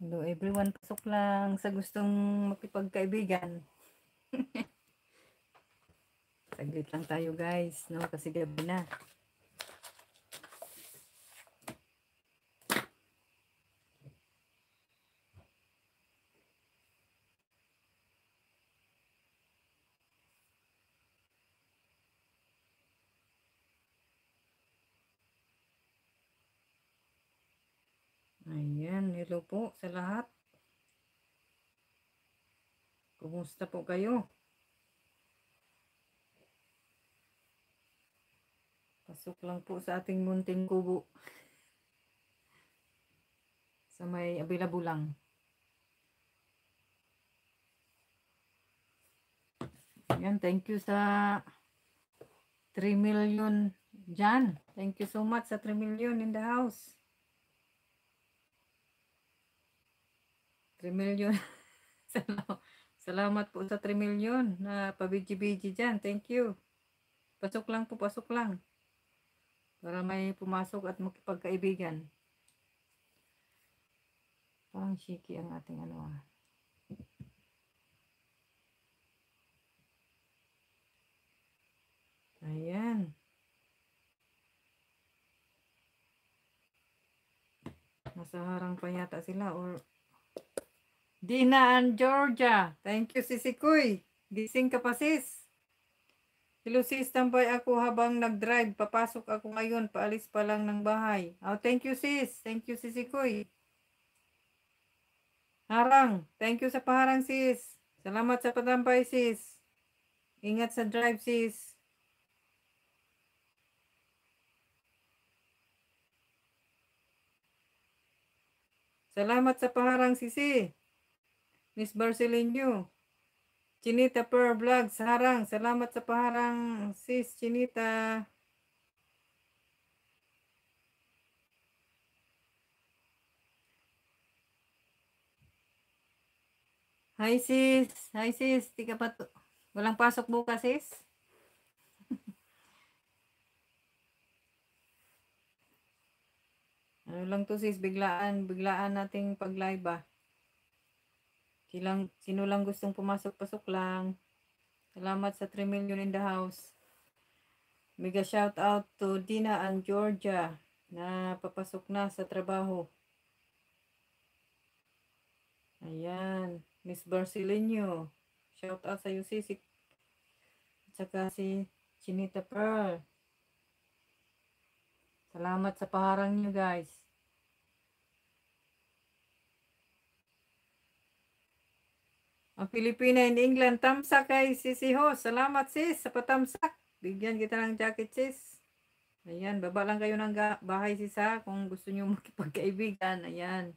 Hello everyone, pasok lang sa gustong makipagkaibigan. Saglit lang tayo guys, no? Kasi gabi na. Hello po sa lahat. Kumusta po kayo? Pasok lang po sa ating munting kubo. Sa may available lang. Yan, thank you sa 3 million Jan. Thank you so much sa 3 million in the house. 3 million. Salamat po sa 3 million na pabigi-bigi dyan. Thank you. Pasok lang po, pasok lang. Para may pumasok at makipagkaibigan. Pang shiki ang ating ano ah. Ayan. Nasa harang pa yata sila or Dina and Georgia. Thank you, Sisikoy. Gising ka pa, sis. Hello, sis. Tambay ako habang nag-drive. Papasok ako ngayon. Paalis pa lang ng bahay. Oh, thank you, sis. Thank you, Sisikoy. Harang. Thank you sa paharang, sis. Salamat sa patambay, sis. Ingat sa drive, sis. Salamat sa paharang, sis. Miss Barcelinho. Chinita Per Vlog, Sarang. Salamat sa paharang, sis Chinita. Hi sis, hi sis, di ka pa to. Walang pasok bukas sis. ano lang to sis, biglaan, biglaan nating pag-live ah. Silang, sino lang gustong pumasok-pasok lang. Salamat sa 3 million in the house. Mega shout out to Dina and Georgia na papasok na sa trabaho. Ayan. Miss Barcelinho. Shout out sa iyo si saka si Chinita Pearl. Salamat sa paharang nyo guys. Ang Pilipina in England. Tamsak kay Sisi Ho. Salamat sis sa patamsak. Bigyan kita ng jacket sis. Ayan, baba lang kayo ng bahay sis ha. Kung gusto nyo makipagkaibigan. Ayan.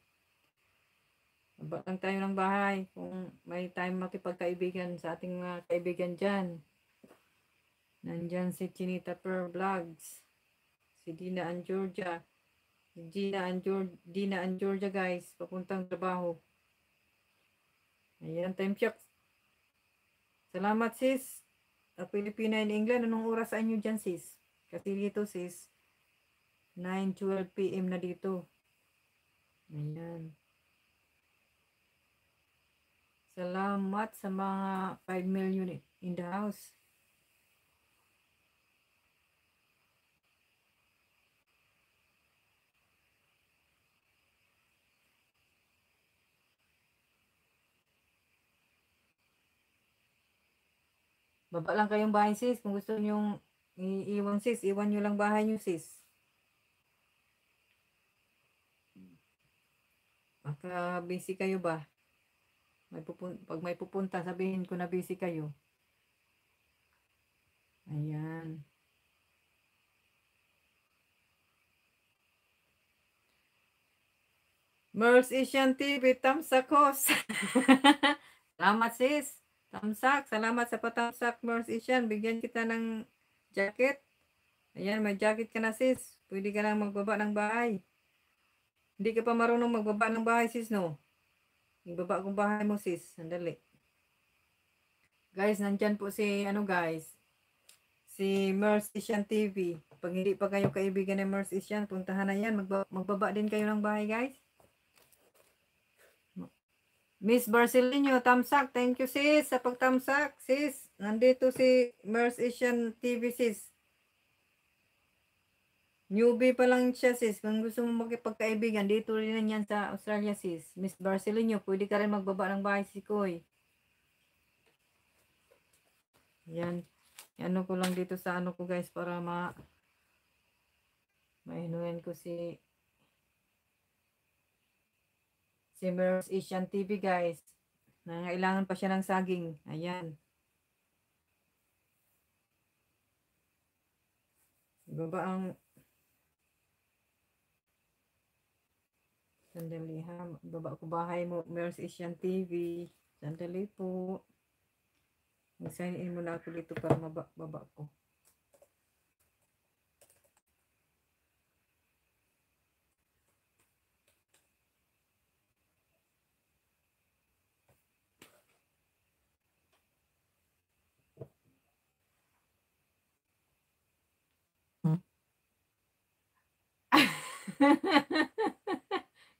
Baba lang tayo ng bahay. Kung may time makipagkaibigan sa ating mga kaibigan dyan. Nandyan si Chinita Per Vlogs. Si Dina and Georgia. Dina and, George, Dina and Georgia guys. Papuntang trabaho. Ayan, time check. Salamat sis. At Pilipina in England, anong oras sa inyo dyan sis? Kasi dito sis, 9.12 p.m. na dito. Ayan. Salamat sa mga 5 million in the house. Baba lang kayong bahay sis. Kung gusto nyong iiwan sis, iwan nyo lang bahay nyo sis. Baka busy kayo ba? May pupun pag may pupunta, sabihin ko na busy kayo. Ayan. Merce Asian TV, thumbs across. Salamat sis. Tamsak, salamat sa patamsak, Mars Isyan. Bigyan kita ng jacket. Ayan, may jacket ka na sis. Pwede ka nang magbaba ng bahay. Hindi ka pa marunong magbaba ng bahay sis, no? Ibaba kong bahay mo sis. Sandali. Guys, nandyan po si, ano guys, si Mars Isyan TV. Pag hindi pa kayo kaibigan ng Mars Isyan, puntahan na yan. Magbaba, magbaba din kayo ng bahay guys. Miss Barcelino, tamsak. Thank you sis sa pagtamsak. Sis, nandito si Mers Asian TV sis. Newbie pa lang siya sis. Kung gusto mo magkipagkaibigan, dito rin yan sa Australia sis. Miss Barcelino, pwede ka rin magbaba ng bahay si Koy. Yan. Ano ko lang dito sa ano ko guys para ma mainuhin ko si Si Merz Asian TV guys. Nangailangan pa siya ng saging. Ayan. Diba ba ang... Sandali ha. Baba ko bahay mo. Merz Asian TV. Sandali po. Mag-sign in muna ako dito para mababa ko.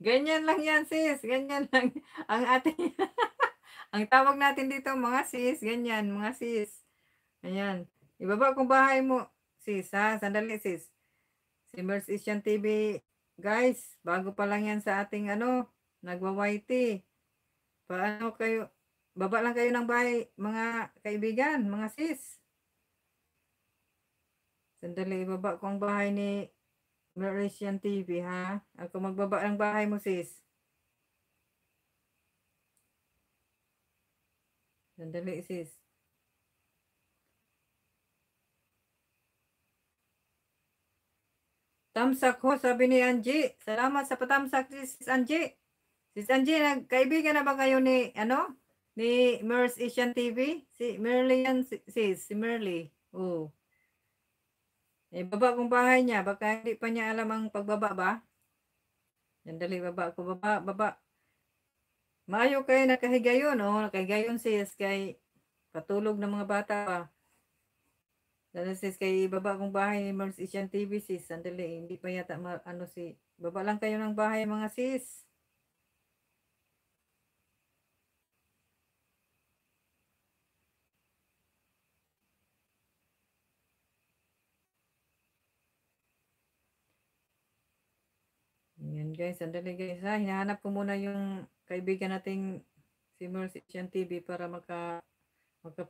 Ganyan lang yan, sis. Ganyan lang. Ang ating, ang tawag natin dito, mga sis. Ganyan, mga sis. Ganyan. Ibaba kung bahay mo, sis, ha? Sandali, sis. Simmers Merce Asian TV, guys, bago pa lang yan sa ating, ano, nagwa-YT. Paano kayo, baba lang kayo ng bahay, mga kaibigan, mga sis. Sandali, ibaba kong bahay ni Malaysian TV, ha? Ako ah, magbaba ng bahay mo, sis. Sandali, sis. Tamsak ho, sabi ni Angie. Salamat sa patamsak, sis Angie. Sis Angie, nagkaibigan na ba kayo ni, ano? Ni Mers Asian TV? Si Merlian, sis. Si Merly. Oo. Oh. Eh, baba kung bahay niya. Baka hindi pa niya alam ang pagbaba ba? Yan, dali, baba ko. Baba, baba. Maayo kayo nakahiga nakahigayon, oh. Nakahiga Nakahigayon sis kay patulog ng mga bata pa. Dala sis kay baba kong bahay ni Mars Asian TV sis. Sandali, hindi pa yata ma ano si. Baba lang kayo ng bahay mga sis. guys, sandali guys ha. Hinahanap ko muna yung kaibigan nating si Mercy Chan TV para maka, maka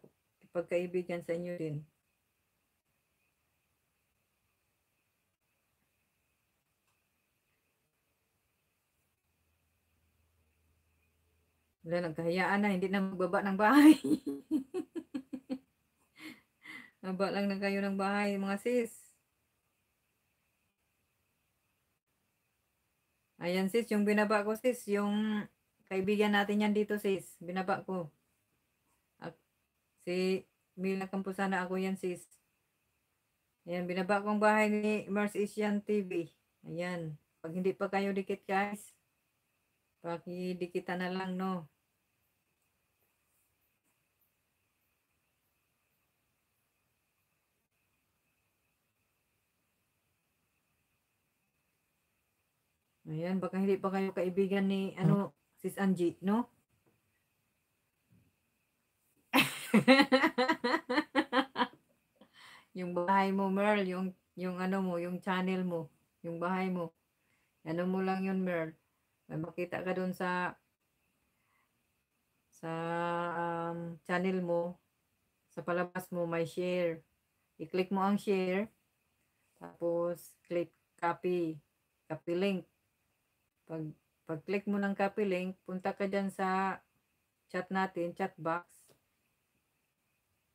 sa inyo din. Wala, nagkahayaan na. Hindi na magbaba ng bahay. Baba lang na kayo ng bahay, mga sis. Ayan sis, yung binaba ko sis, yung kaibigan natin yan dito sis, binaba ko. At si Mila Campusana ako yan sis. Ayan, binaba kong bahay ni Mars Asian TV. Ayan, pag hindi pa kayo dikit guys, pakidikitan na lang no. Ayan, baka hindi pa kayo kaibigan ni, hmm. ano, sis Angie, no? yung bahay mo, Merl, yung, yung ano mo, yung channel mo, yung bahay mo. Ano mo lang yun, Merl. May makita ka doon sa sa um, channel mo, sa palabas mo, may share. I-click mo ang share. Tapos, click copy. Copy link. Pag, pag click mo ng copy link, punta ka diyan sa chat natin, chat box.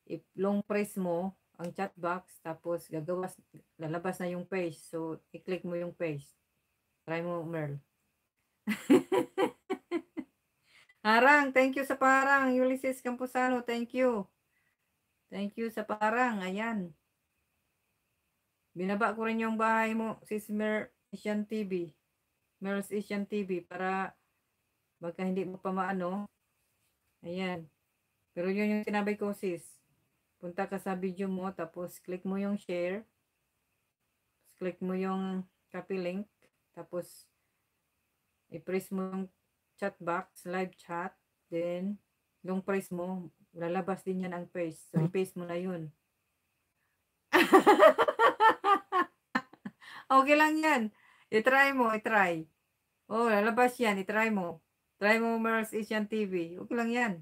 If long press mo ang chat box, tapos gagawas, lalabas na yung page. So, i-click mo yung page. Try mo, Merl. Harang, thank you sa parang. Ulysses Camposano, thank you. Thank you sa parang. Ayan. Binaba ko rin yung bahay mo, Sis Mer Asian TV. Meryl's Asian TV para baka hindi mo pa maano. Ayan. Pero yun yung sinabi ko sis. Punta ka sa video mo tapos click mo yung share. click mo yung copy link. Tapos i-press mo yung chat box, live chat. Then yung press mo, lalabas din yan ang page. So, hmm? i-paste mo na yun. okay lang yan. I-try mo, i-try. Oh, lalabas yan, i-try mo. Try mo Merles Asian TV. Okay lang yan.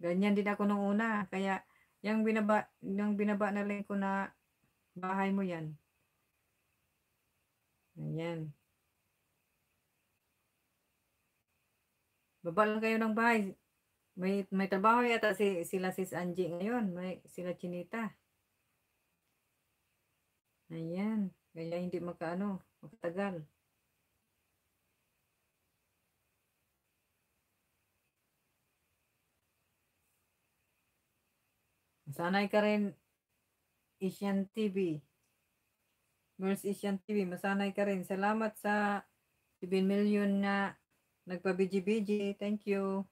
Ganyan din ako nung una. Kaya, yung binaba, yung binaba na lang ko na bahay mo yan. Ayan. Baba lang kayo ng bahay. May, may trabaho yata si, sila sis Angie ngayon. May sila Chinita. Ayan. Kaya hindi magkaano. Matagal. Masanay ka rin Asian TV. Girls Asian TV, masanay ka rin. Salamat sa 7 million na nagpa-BGBG. Thank you.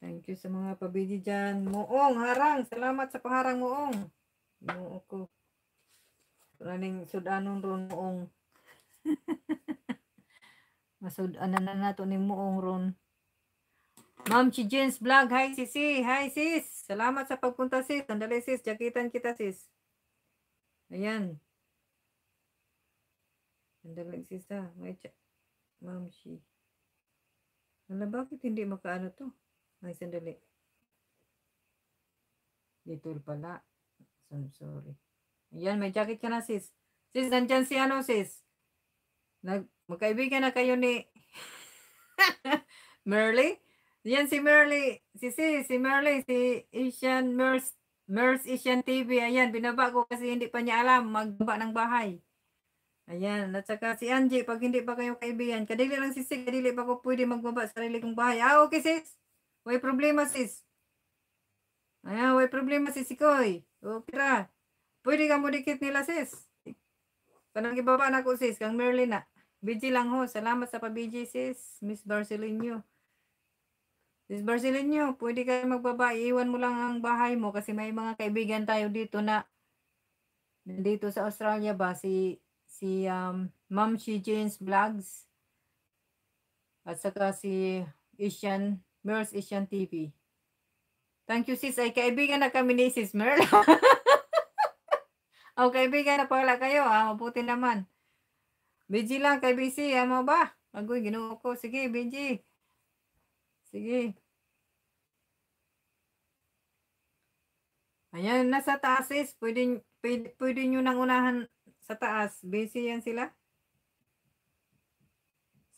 Thank you sa mga pabidi dyan. Moong, harang. Salamat sa paharang moong. Moong ko. Running sudanon ron moong. Masudanan na nato ni moong ron. Ma'am Chi Jeans Vlog. Hi sisi. Hi sis. Salamat sa pagpunta sis. Sandali sis. Jakitan kita sis. Ayan. Sandali sis ha. Ma'am Chi. Wala bakit hindi makaano to? Ay, sandali. Dito pala. So, sorry. Ayan, may jacket ka na, sis. Sis, nandyan si ano, sis. Nag, magkaibigan na kayo ni Merly. Yan si Merly. Si sis, si Merly, si Asian Merce. Merce Asian TV. Ayan, binaba ko kasi hindi pa niya alam magbaba ng bahay. Ayan, at saka si Angie, pag hindi pa kayo kaibigan, kadili lang si sis, kadili pa ko pwede magbaba sa sarili kong bahay. Ah, okay sis. Way problema sis. Ayan, way problema sis ikoy. Okay ra. Pwede ka mo dikit nila sis. Kanang ibaba na ko sis, kang Merlin na. BG lang ho. Salamat sa pa-BG sis, Miss Barcelino. Sis Barcelino, pwede ka magbaba. Iiwan mo lang ang bahay mo kasi may mga kaibigan tayo dito na dito sa Australia ba si si um, Ma'am She Jane's Vlogs at saka si Asian Merz Asian TV. Thank you sis. Ay kaibigan na kami ni sis Merl. o oh, kaibigan na pala kayo. Ah. Mabuti naman. Benji lang kay BC. Ah, mo ba? Agoy, ginoo ko. Sige, Benji. Sige. Ayan, nasa taas sis. Pwede, pwede, pwede nyo nang unahan sa taas. Busy yan sila.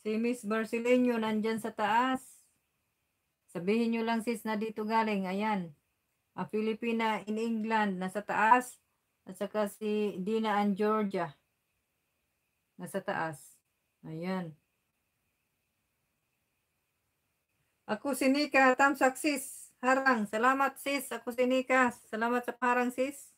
Si Miss Barcelino nandyan sa taas. Sabihin nyo lang sis na dito galing. Ayan. Ang Filipina in England, nasa taas. At saka si Dina and Georgia. Nasa taas. Ayan. Ako si Nika, Tamsak sis. Harang, salamat sis. Ako si Nika. Salamat sa parang sis.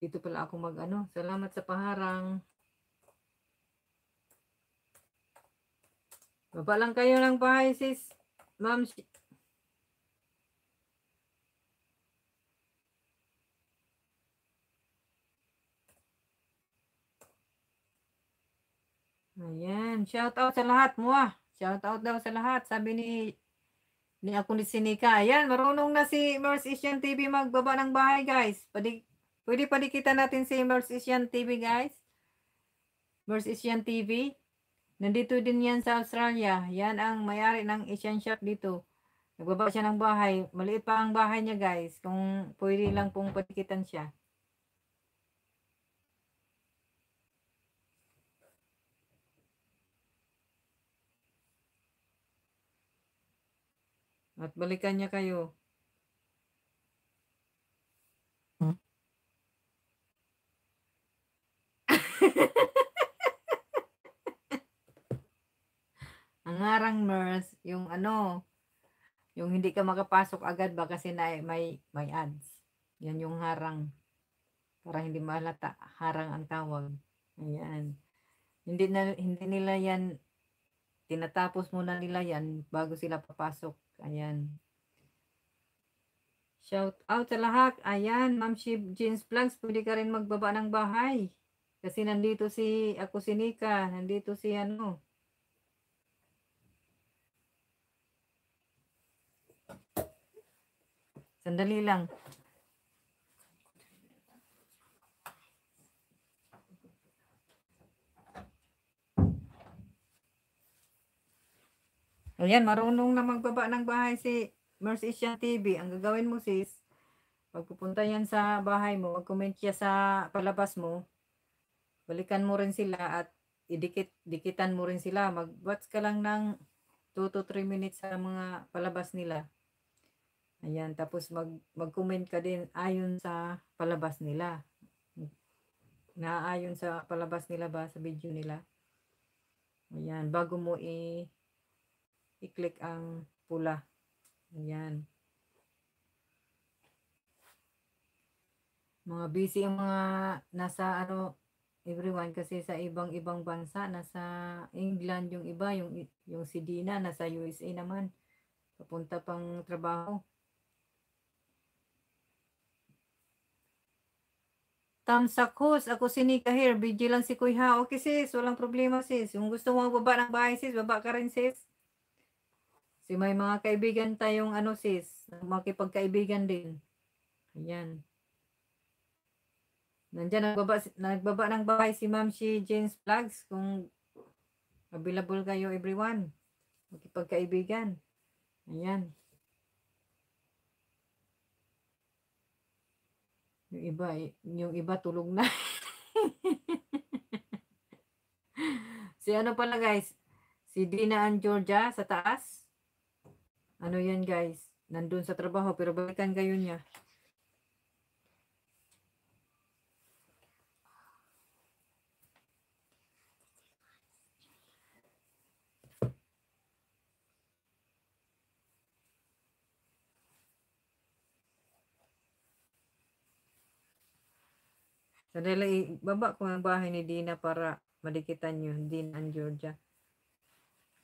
Dito pala ako mag ano. Salamat sa paharang. Baba lang kayo ng bahay sis. Ma'am. Ayan. Shout out sa lahat mo Shout out daw sa lahat. Sabi ni ni ako ni Sinika. Ayan, marunong na si Mars Asian TV magbaba ng bahay guys. Pwede Pwede palikita natin si Mercesian TV guys. Mercesian TV. Nandito din yan sa Australia. Yan ang mayari ng Asian shop dito. Nagbaba siya ng bahay. Maliit pa ang bahay niya guys. Kung pwede lang pong palikitan siya. At balikan niya kayo. Ang harang nurse, yung ano, yung hindi ka makapasok agad ba kasi na, may, may ads. Yan yung harang. Para hindi malata, harang ang tawag. Ayan. Hindi, na, hindi nila yan, tinatapos muna nila yan bago sila papasok. Ayan. Shout out sa lahat. Ayan, Ma'am Jeans Vlogs, pwede ka rin magbaba ng bahay. Kasi nandito si, ako si Nika, nandito si ano. Sandali lang. Ayan, marunong na magbaba ng bahay si Mercy Asian TV. Ang gagawin mo sis, pagpupunta yan sa bahay mo, mag-comment siya sa palabas mo, balikan mo rin sila at idikit dikitan mo rin sila. Mag-watch ka lang ng 2 to 3 minutes sa mga palabas nila. Ayan, tapos mag mag-comment ka din ayon sa palabas nila. Naayon sa palabas nila ba sa video nila? Ayan, bago mo i i-click ang pula. Ayan. Mga busy ang mga nasa ano everyone kasi sa ibang-ibang bansa nasa England yung iba yung yung si Dina nasa USA naman papunta pang trabaho Tamsakos, ako si Nika here. Video lang si Kuy ha. Okay sis, walang problema sis. Kung gusto mo baba ng bahay sis, baba ka rin sis. Si may mga kaibigan tayong ano sis, makipagkaibigan din. Ayan. Nandiyan nagbaba, nagbaba ng bahay si Ma'am si James Vlogs kung available kayo everyone. Magkipagkaibigan. Ayan. Yung iba, eh, yung iba tulog na. si ano pala guys? Si Dina and Georgia sa taas. Ano yan guys? Nandun sa trabaho pero balikan kayo niya. So, dahil baba ko ang bahay ni Dina para madikitan yun, din ang Georgia.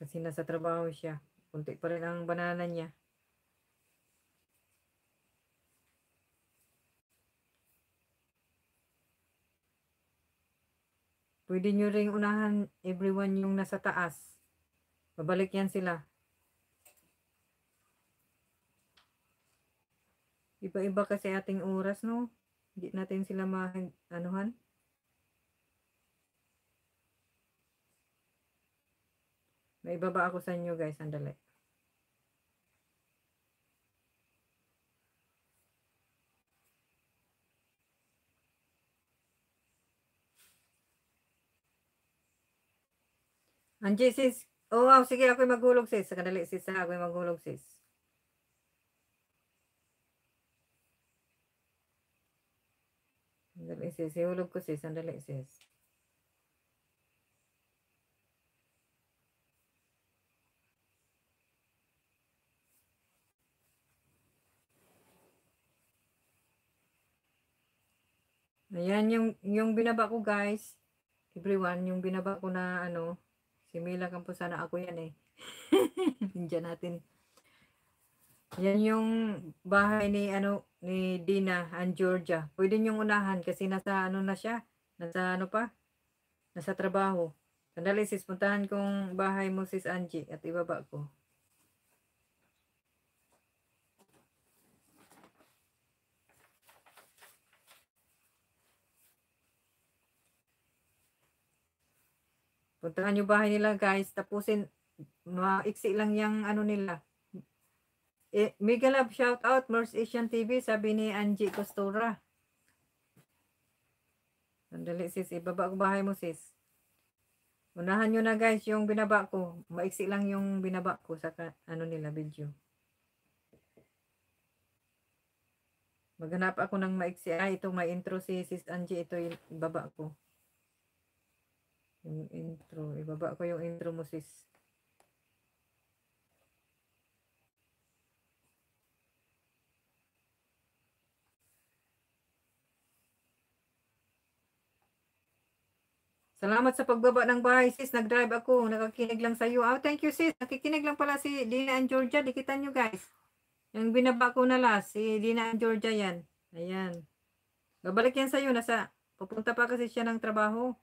Kasi nasa trabaho siya. Kunti pa rin ang banana niya. Pwede nyo ring unahan everyone yung nasa taas. Babalik yan sila. Iba-iba kasi ating oras, no? Hindi natin sila ma anuhan. May baba ako sa inyo guys, sandali. Angie sis, oh wow, sige ako'y maghulog sis. Sandali sis, ako'y maghulog sis. Sandali sis. Ihulog ko sis. Sandali sis. Ayan yung, yung binaba ko guys. Everyone, yung binaba ko na ano, si Mila Camposana, ako yan eh. Diyan natin. Yan yung bahay ni ano, ni Dina and Georgia. Pwede niyong unahan kasi nasa ano na siya. Nasa ano pa? Nasa trabaho. Sandali sis, puntahan kong bahay mo sis Angie at ibaba ko. Puntahan yung bahay nila guys. Tapusin, maiksi lang yung ano nila. Eh, mega love shout out Mars Asian TV sabi ni Angie Costura. Sandali sis, ibaba ko bahay mo sis. Unahan niyo na guys yung binaba ko. Maiksi lang yung binaba ko sa ano nila video. Maghanap ako ng maiksi. Ah, ito may intro si sis Angie. Ito yung ibaba ko. Yung intro. Ibaba ko yung intro mo sis. Salamat sa pagbaba ng bahay, sis. Nag-drive ako. Nakikinig lang sa iyo. Oh, ah, thank you, sis. Nakikinig lang pala si Dina and Georgia. Dikitan nyo, guys. Yung binaba ko na last, si Dina and Georgia yan. Ayan. Babalik yan sa iyo. Nasa, pupunta pa kasi siya ng trabaho.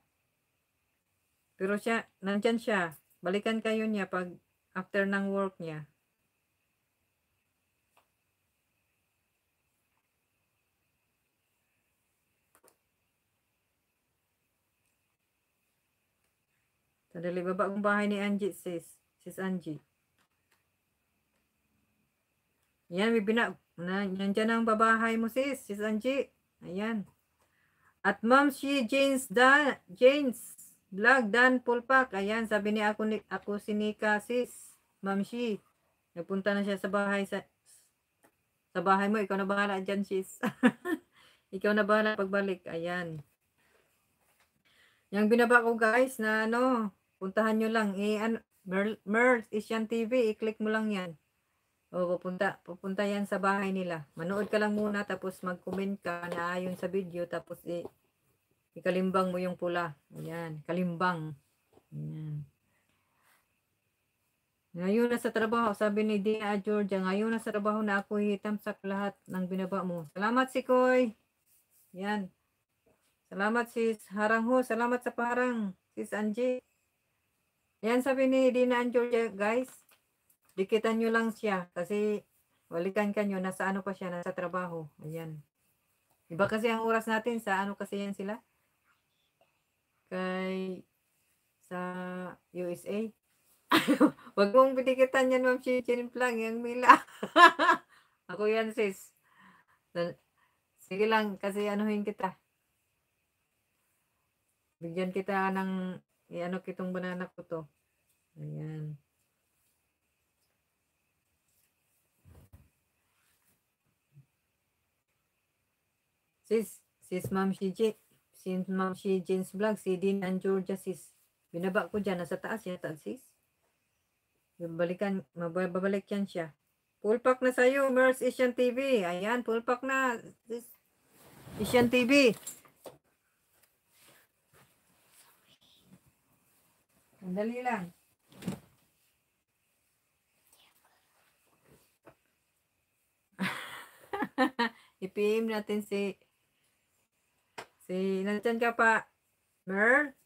Pero siya, nandyan siya. Balikan kayo niya pag after ng work niya. Sandali, baba ang bahay ni Angie, sis. Sis Angie. Yan, may bina... Na, nandyan ang babahay mo, sis. Sis Angie. Ayan. At ma'am, si James Dan... James Vlog, Dan Pulpak. Ayan, sabi ni ako, ni, ako si Nika, sis. Ma'am, si. Nagpunta na siya sa bahay sa... Sa bahay mo, ikaw na bahala dyan, sis. ikaw na bahala pagbalik. Ayan. Yang binaba ko guys na ano, Puntahan nyo lang. Eh, ano, Merl, Merl Asian TV, i-click mo lang yan. O, pupunta, pupunta yan sa bahay nila. Manood ka lang muna, tapos mag-comment ka na ayon sa video, tapos i- eh, ikalimbang mo yung pula. Ayan, kalimbang. Ayan. Ngayon na sa trabaho, sabi ni Dina Georgia, ngayon na sa trabaho na ako hitam sa lahat ng binaba mo. Salamat si Koy. Yan. Salamat sis Harangho. Salamat sa parang sis Angie. Yan sabi ni Dina and Georgia, guys. Dikitan nyo lang siya kasi walikan ka nyo. Nasa ano pa siya, nasa trabaho. Ayan. Iba kasi ang oras natin sa ano kasi yan sila. Kay sa USA. Wag mong pinikitan yan, Ma'am Chichen Plang, yung Mila. Ako yan, sis. Sige lang, kasi anuhin kita. Bigyan kita ng I-ano kitong banana ko to. Ayan. Sis, sis Ma'am Shiji, sis Ma'am Shiji's vlog, si Dean and Georgia sis. Binaba ko dyan, nasa taas yan, taas sis. Balikan, mababalik yan siya. Full pack na sa'yo, Mers Asian TV. Ayan, full pack na. Sis. Asian TV. Dali lang. i natin si si nandyan ka pa Mer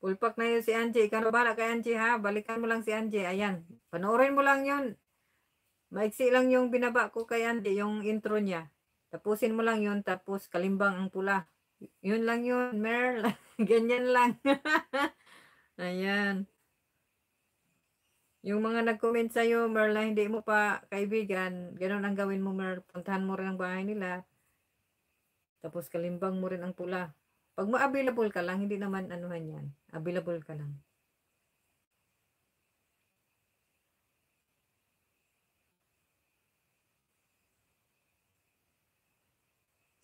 pulpak na yun si Angie ikaw na bala kay Angie ha balikan mo lang si Angie ayan panoorin mo lang yun maiksi lang yung binaba ko kay Angie yung intro niya tapusin mo lang yun tapos kalimbang ang pula yun lang yun Mer ganyan lang Ayan. Yung mga nag-comment sa'yo, Merla, hindi mo pa kaibigan, ganun ang gawin mo, Mer. Puntahan mo rin ang bahay nila. Tapos kalimbang mo rin ang pula. Pag mo available ka lang, hindi naman anuhan yan. Available ka lang.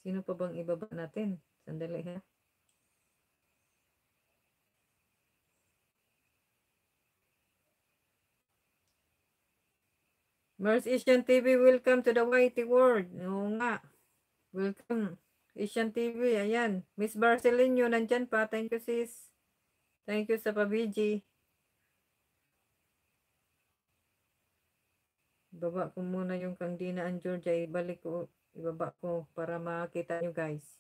Sino pa bang ibaba natin? Sandali ha. Mars Asian TV, welcome to the mighty world. Oo nga. Welcome. Asian TV, ayan. Miss Barcelino, nandyan pa. Thank you, sis. Thank you sa pabiji. Ibaba ko muna yung kandinaan, Georgia. Ibalik ko. Ibaba ko para makita nyo, guys.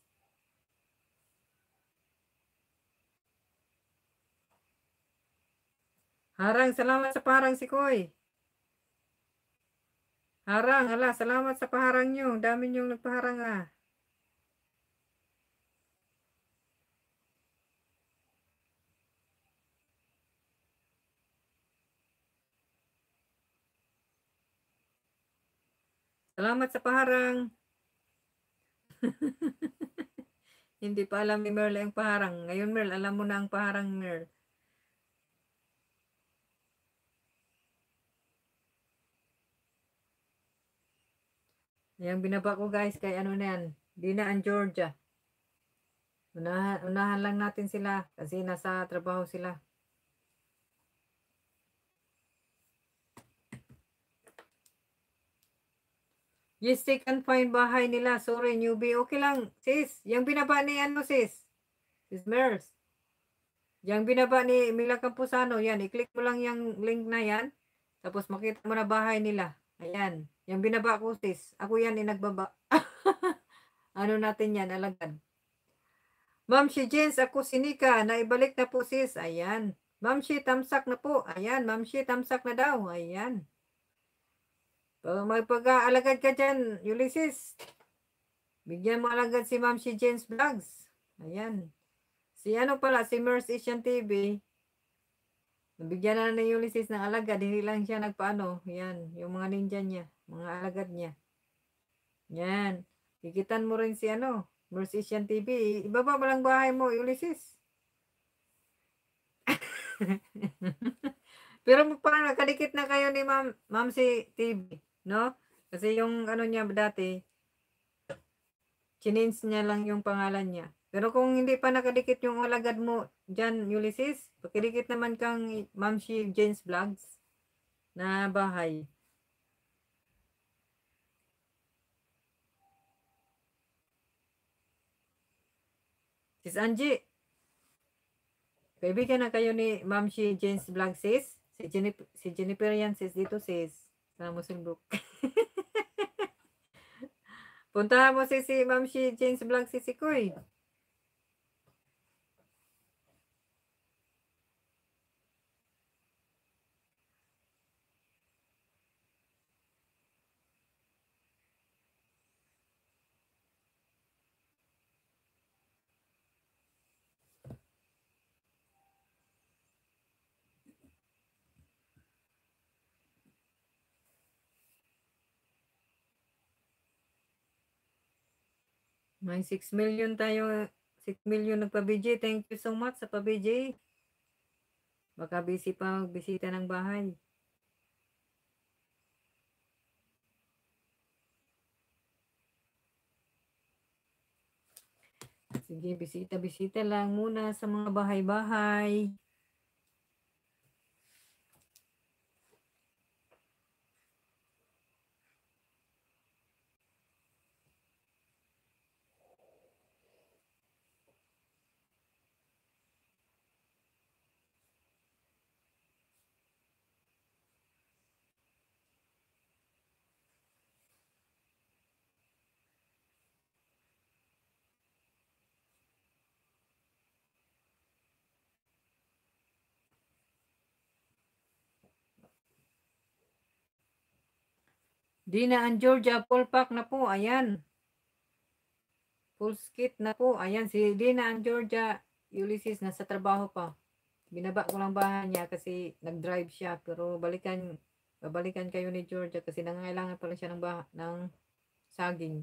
Harang, salamat sa parang si Koy. Harang, hala, salamat sa paharang nyo. Dami nyong nagpaharang ah. Salamat sa paharang. Hindi pa alam ni Merle ang paharang. Ngayon Merle, alam mo na ang paharang Merle. Yang binaba ko guys kay ano na yan. Dina and Georgia. Unahan, unahan lang natin sila kasi nasa trabaho sila. Yes, they can find bahay nila. Sorry, newbie. Okay lang, sis. Yang binaba ni ano, sis? Sis Mers. Yang binaba ni Mila Campusano, yan. I-click mo lang yung link na yan. Tapos makita mo na bahay nila. Ayan. Yung binaba ko sis, ako yan inagbaba. ano natin yan, alagan. Ma'am si Jens, ako si Nika, naibalik na po sis, ayan. Ma'am si tamsak na po, ayan. Ma'am si tamsak na daw, ayan. Pag magpag-aalagad ka dyan, Ulysses, bigyan mo alagad si Ma'am si Jens Vlogs. Ayan. Si ano pala, si Merce Asian TV, Nabigyan na ng Ulysses ng alagad. Hindi lang siya nagpaano. Yan. Yung mga ninja niya. Mga alagad niya. Yan. Hikitan mo rin si ano. North TV. Ibaba mo lang bahay mo, Ulysses. Pero parang nakadikit na kayo ni Ma'am Ma'am si TV, no? Kasi yung ano niya dati, chinins niya lang yung pangalan niya. Pero kung hindi pa nakadikit yung alagad mo dyan, Ulysses, pakidikit naman kang Ma'am si James Vlogs na bahay. Sis Angie, kaibigan na kayo ni Ma'am si James Vlogs, sis. Si Jennifer, si Jennifer yan, sis, dito, sis. Sa Musinbrook. Puntahan mo si, si Ma'am si James Vlogs, sis, si Koy. Eh. May 6 million tayo. 6 million nagpa-BJ. Thank you so much sa pa-BJ. Baka busy pa magbisita ng bahay. Sige, bisita-bisita lang muna sa mga bahay-bahay. Dina and Georgia, full pack na po. Ayan. Full skit na po. Ayan, si Dina and Georgia, Ulysses, nasa trabaho pa. Binaba ko lang bahan niya kasi nag-drive siya. Pero balikan, babalikan kayo ni Georgia kasi nangangailangan pala siya ng, bah ng saging.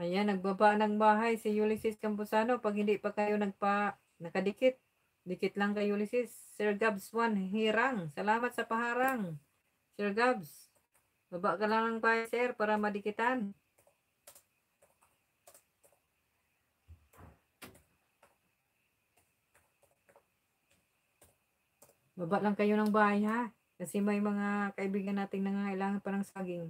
Ayan, nagbaba ng bahay si Ulysses Campuzano. Pag hindi pa kayo nagpa, nakadikit, dikit lang kay Ulysses. Sir Gabs 1, hirang. Salamat sa paharang. Sir Gabs, baba ka lang ng bahay, sir, para madikitan. Baba lang kayo ng bahay, ha? Kasi may mga kaibigan nating nangangailangan pa ng saging.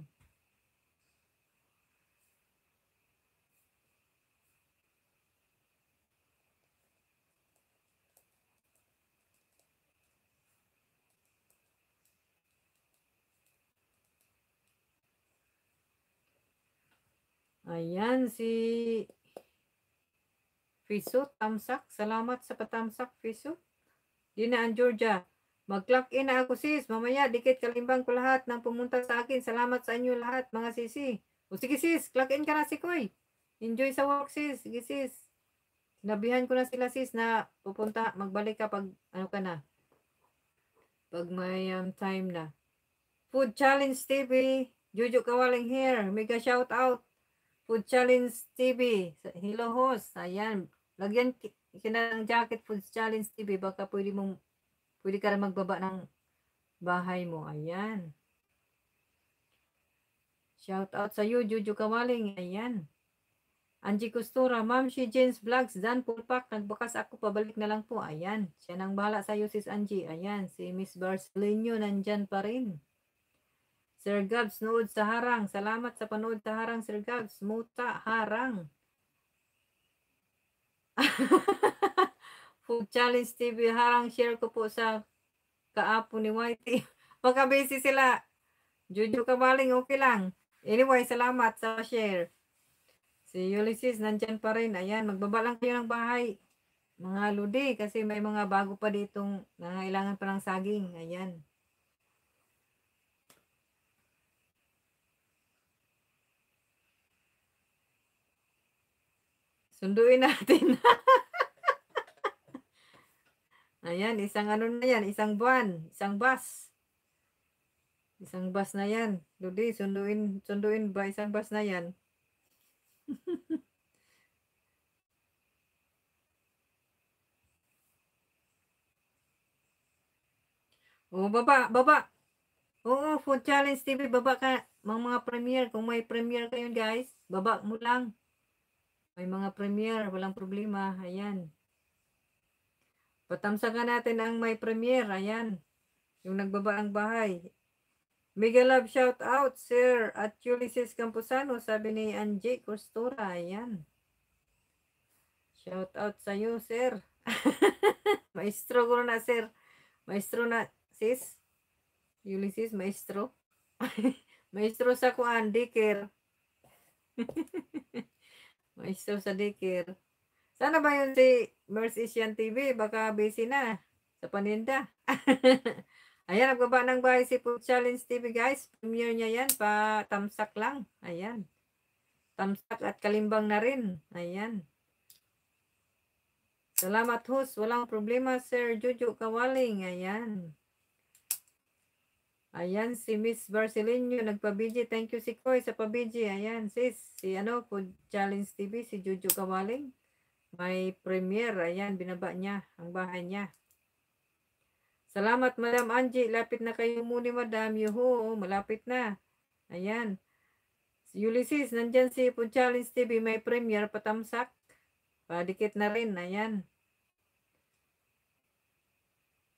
Ayan, si Fiso Tamsak. Salamat sa patamsak, Fiso. Dinaan, Georgia. Mag-clock in na ako, sis. Mamaya, dikit kalimbang ko lahat nang pumunta sa akin. Salamat sa inyo lahat, mga sisi. O sige, sis. Clock in ka na si Koy. Enjoy sa work, sis. Sige, sis. Nabihan ko na sila, sis, na pupunta, magbalik ka pag, ano ka na, pag may um, time na. Food Challenge TV, Jojo Kawaling here. Mega shout out. Food Challenge TV. Hello host. Ayan. Lagyan ka ng jacket Food Challenge TV. Baka pwede mong pwede ka rin magbaba ng bahay mo. Ayan. Shout out sa iyo, Juju Kawaling. Ayan. Angie Costura, Ma'am, si James Vlogs, Dan Pulpak, nagbakas ako, pabalik na lang po. Ayan, siya nang bahala sa iyo, sis Angie. Ayan, si Miss Barcelino nandyan pa rin. Sir Gabs, nood sa harang. Salamat sa panood sa harang, Sir Gabs. Muta, harang. Food Challenge TV, harang share ko po sa kaapo ni Whitey. Magkabisi sila. Jojo Kabaling, okay lang. Anyway, salamat sa share. Si Ulysses, nandyan pa rin. Ayan, magbaba lang kayo ng bahay. Mga ludi, kasi may mga bago pa ditong nangailangan pa ng saging. Ayan. Sunduin natin. Ayan, isang ano na yan, isang buwan, isang bus. Isang bus na yan. Lodi, sunduin, sunduin ba isang bus na yan? oh, baba, baba. Oo, food challenge TV, baba ka. Mga mga premiere, kung may premiere kayo guys, baba mo lang. May mga premiere, walang problema. Ayan. Patamsakan natin ang may premiere. Ayan. Yung nagbabaang bahay. Mega love shout out, sir. At Ulysses Camposano, sabi ni Angie Costura. Ayan. Shout out sa iyo, sir. maestro ko na, sir. Maestro na, sis. Ulysses, maestro. maestro sa kuan, daycare. Maisto sa daycare. Sana ba yun si Mercy Asian TV? Baka busy na sa paninda. Ayan, nagbaba ng bahay si Food Challenge TV guys. Premiere niya yan, pa tamsak lang. Ayan. Tamsak at kalimbang na rin. Ayan. Salamat host. Walang problema Sir Jojo Kawaling. Ayan. Ayan, si Miss Barcelino nagpa-BG. Thank you si Koy sa pa-BG. Ayan, sis. Si ano, Food Challenge TV, si Juju Kamaling. May premiere. Ayan, binaba niya ang bahay niya. Salamat, Madam Angie. Lapit na kayo muna, Madam. Yuhu, malapit na. Ayan. Si Ulysses, nandyan si Food Challenge TV. May premiere, patamsak. Padikit na rin. Ayan.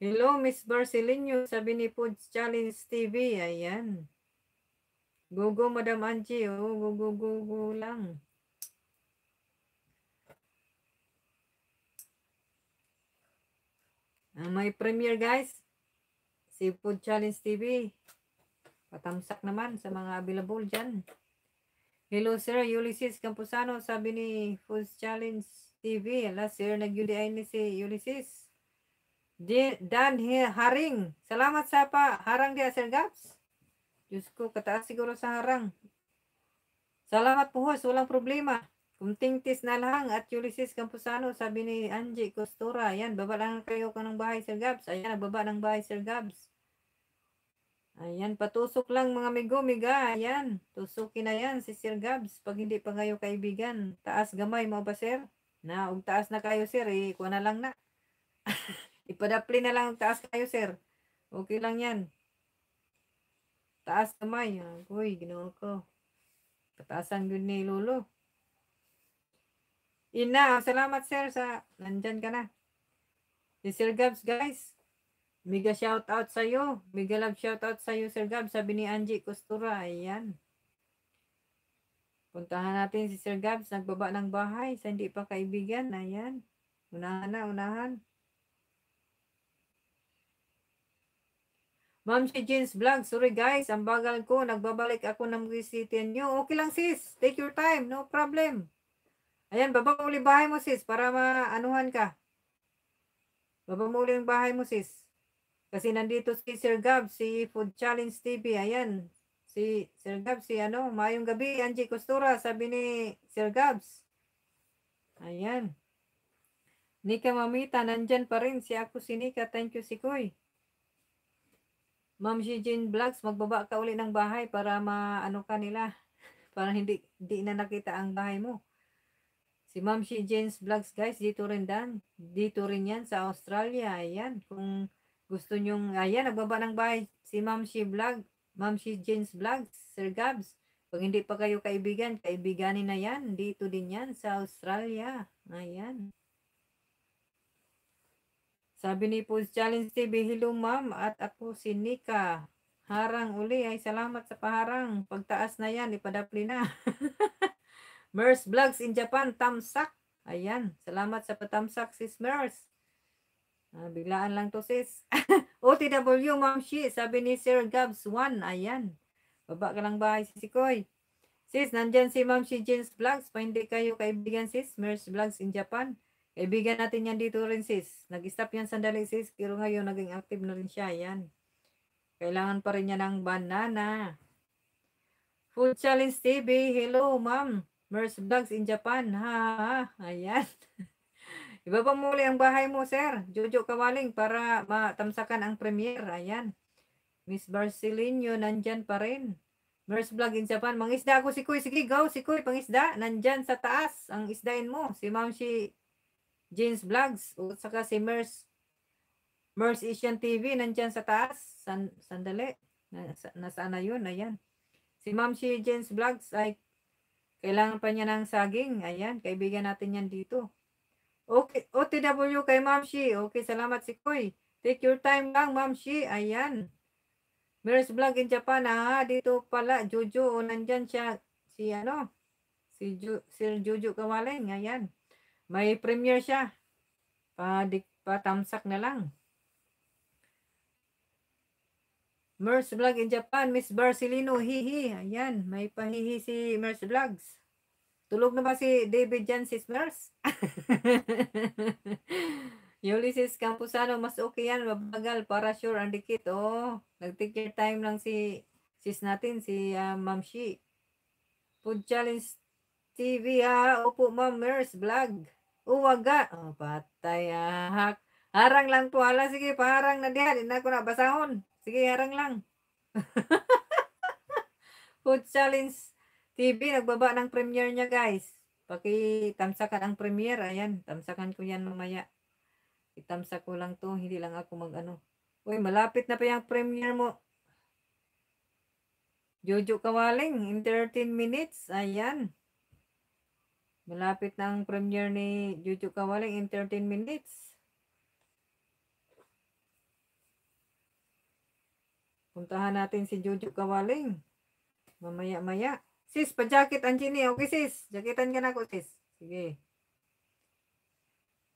Hello, Miss Barcelino. Sabi ni Food Challenge TV. Ayan. Go, go, Madam Angie. Oh, go, go lang. Uh, may premiere, guys. Si Food Challenge TV. Patamsak naman sa mga available dyan. Hello, Sir Ulysses Camposano. Sabi ni Food Challenge TV. Last sir. nag-UDI ni si Ulysses. Dan Haring. Salamat sa pa. Harang di Sir Gaps. Diyos ko, kataas siguro sa harang. Salamat po host. Walang problema. Kumtingtis na lang at Ulysses Campusano. Sabi ni Angie Costura. Ayan, baba lang kayo ka ng bahay Sir Gabs. Ayan, nagbaba ng bahay Sir Gabs. Ayan, patusok lang mga migo-miga. Ayan, tusukin na yan si Sir Gabs. Pag hindi pa kayo kaibigan, taas gamay mo ba, Sir? Na, og taas na kayo, Sir. Eh, kuha na lang na. Ipadapli na lang. Taas tayo, sir. Okay lang yan. Taas kamay. Ah. Uy, ginawa ko. Pataasan yun ni Lolo. Ina, salamat sir sa nandyan ka na. Si Sir Gabs, guys. Mega shoutout out sa iyo. Mega love shoutout out sa iyo, Sir Gabs. Sabi ni Angie Costura. Ayan. Puntahan natin si Sir Gabs. Nagbaba ng bahay sa hindi pa kaibigan. Ayan. Unahan na, unahan. Ma'am si Jeans Vlog, sorry guys, ang bagal ko, nagbabalik ako ng visitin nyo. Okay lang sis, take your time, no problem. Ayan, baba uli bahay mo sis, para maanuhan ka. Baba mo uli bahay mo sis. Kasi nandito si Sir Gab, si Food Challenge TV, ayan. Si Sir Gab, si ano, maayong gabi, Angie Costura, sabi ni Sir Gabs. Ayan. Nika Mamita, nandyan pa rin si ako si Nika, thank you si Koy. Ma'am Jean Vlogs, magbaba ka uli ng bahay para maano ka nila. Para hindi, hindi na nakita ang bahay mo. Si Ma'am Jean Vlogs guys, dito rin dan. Dito rin yan sa Australia. Ayan, kung gusto nyong, ayan, nagbaba ng bahay si Ma'am She Vlog, Ma'am She Jeans Vlogs, Sir Gabs. Pag hindi pa kayo kaibigan, kaibiganin na yan. Dito din yan sa Australia. Ayan. Sabi ni Post Challenge TV, hello ma'am at ako si Nika. Harang uli, ay salamat sa paharang. Pagtaas na yan, ipadapli na. Mers Vlogs in Japan, tamsak. Ayan, salamat sa patamsak sis Mers. Ah, biglaan lang to sis. OTW ma'am she, sabi ni Sir Gabs 1. Ayan, baba ka lang bahay si Sikoy. Sis, nandyan si ma'am si James Vlogs. Pa hindi kayo kaibigan sis, Mers Vlogs in Japan. Kaibigan natin yan dito rin sis. Nag-stop yan sandali sis. Pero ngayon naging active na rin siya. Yan. Kailangan pa rin niya ng banana. Food Challenge TV. Hello ma'am. Merce Vlogs in Japan. Ha, ha. Ayan. Iba pa muli ang bahay mo sir. Jojo Kawaling para matamsakan ang premiere. Ayan. Miss Barcelino nandyan pa rin. Merce Vlog in Japan. Mangisda ako si Kuy. Sige, go si Kuy. Pangisda. Nandyan sa taas. Ang isdain mo. Si ma'am si James Vlogs, o saka si Mers, Mers Asian TV, nandiyan sa taas, San, sandali, nasa, nasaan na yun, ayan. Si Ma'am si James Vlogs ay kailangan pa niya ng saging, ayan, kaibigan natin yan dito. Okay, OTW kay Ma'am Shi, okay, salamat si Koy. Take your time lang, Ma'am Shi, ayan. Mers Vlog in Japan, ah, dito pala, Juju o nandyan siya, si ano, si, Ju, Juju Jojo Kawaling, ayan. May premiere siya. Pa, pa tamsak na lang. Merce Vlog in Japan, Miss Barcelino, hihi. Ayan, may pahihi si Merce Vlogs. Tulog na ba si David Jan sis Merce? Ulysses Campusano, mas okay yan, mabagal para sure ang dikit. Oh, nag-take your time lang si sis natin, si uh, Ma'am Shi. Food Challenge TV ha, ah, opo Ma'am Merce Vlog uwaga. Oh, patay Harang lang to ala. Sige, parang na na ko na basahon. Sige, harang lang. Food Challenge TV. Nagbaba ng premiere niya, guys. Pakitamsakan ang premiere. Ayan, tamsakan ko yan mamaya. Itamsak ko lang to. Hindi lang ako mag-ano. Uy, malapit na pa yung premiere mo. Jojo Kawaling, in 13 minutes. Ayan. Malapit na ang premiere ni Juju Kawaling in 13 minutes. Puntahan natin si Juju Kawaling. Mamaya-maya. Sis, pa-jacket ang Gini. Okay, sis. Jacketan ka na ako, sis. Sige.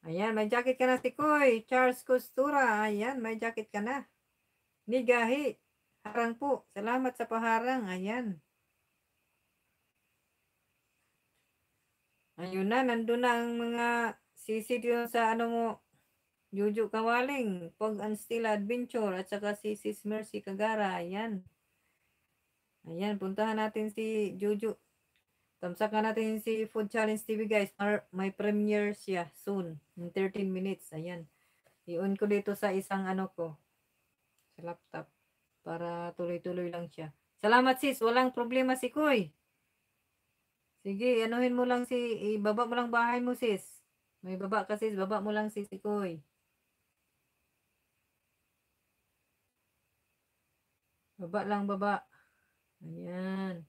Ayan, may jacket ka na si Koy. Charles Costura. Ayan, may jacket ka na. Nigahi. Harang po. Salamat sa paharang. Ayan. Ayun na, nandun na ang mga sisid yun sa ano mo, Juju Kawaling, Pog and Adventure, at saka si Sis Mercy Kagara. Ayan. Ayan, puntahan natin si Juju. Tamsakan natin si Food Challenge TV guys. May premiere siya soon. In 13 minutes. Ayan. I-on ko dito sa isang ano ko. Sa laptop. Para tuloy-tuloy lang siya. Salamat sis. Walang problema si Koy. Sige, anuhin mo lang si, ibaba mo lang bahay mo sis. May baba ka sis, baba mo lang sis, ikoy. Baba lang, baba. Ayan.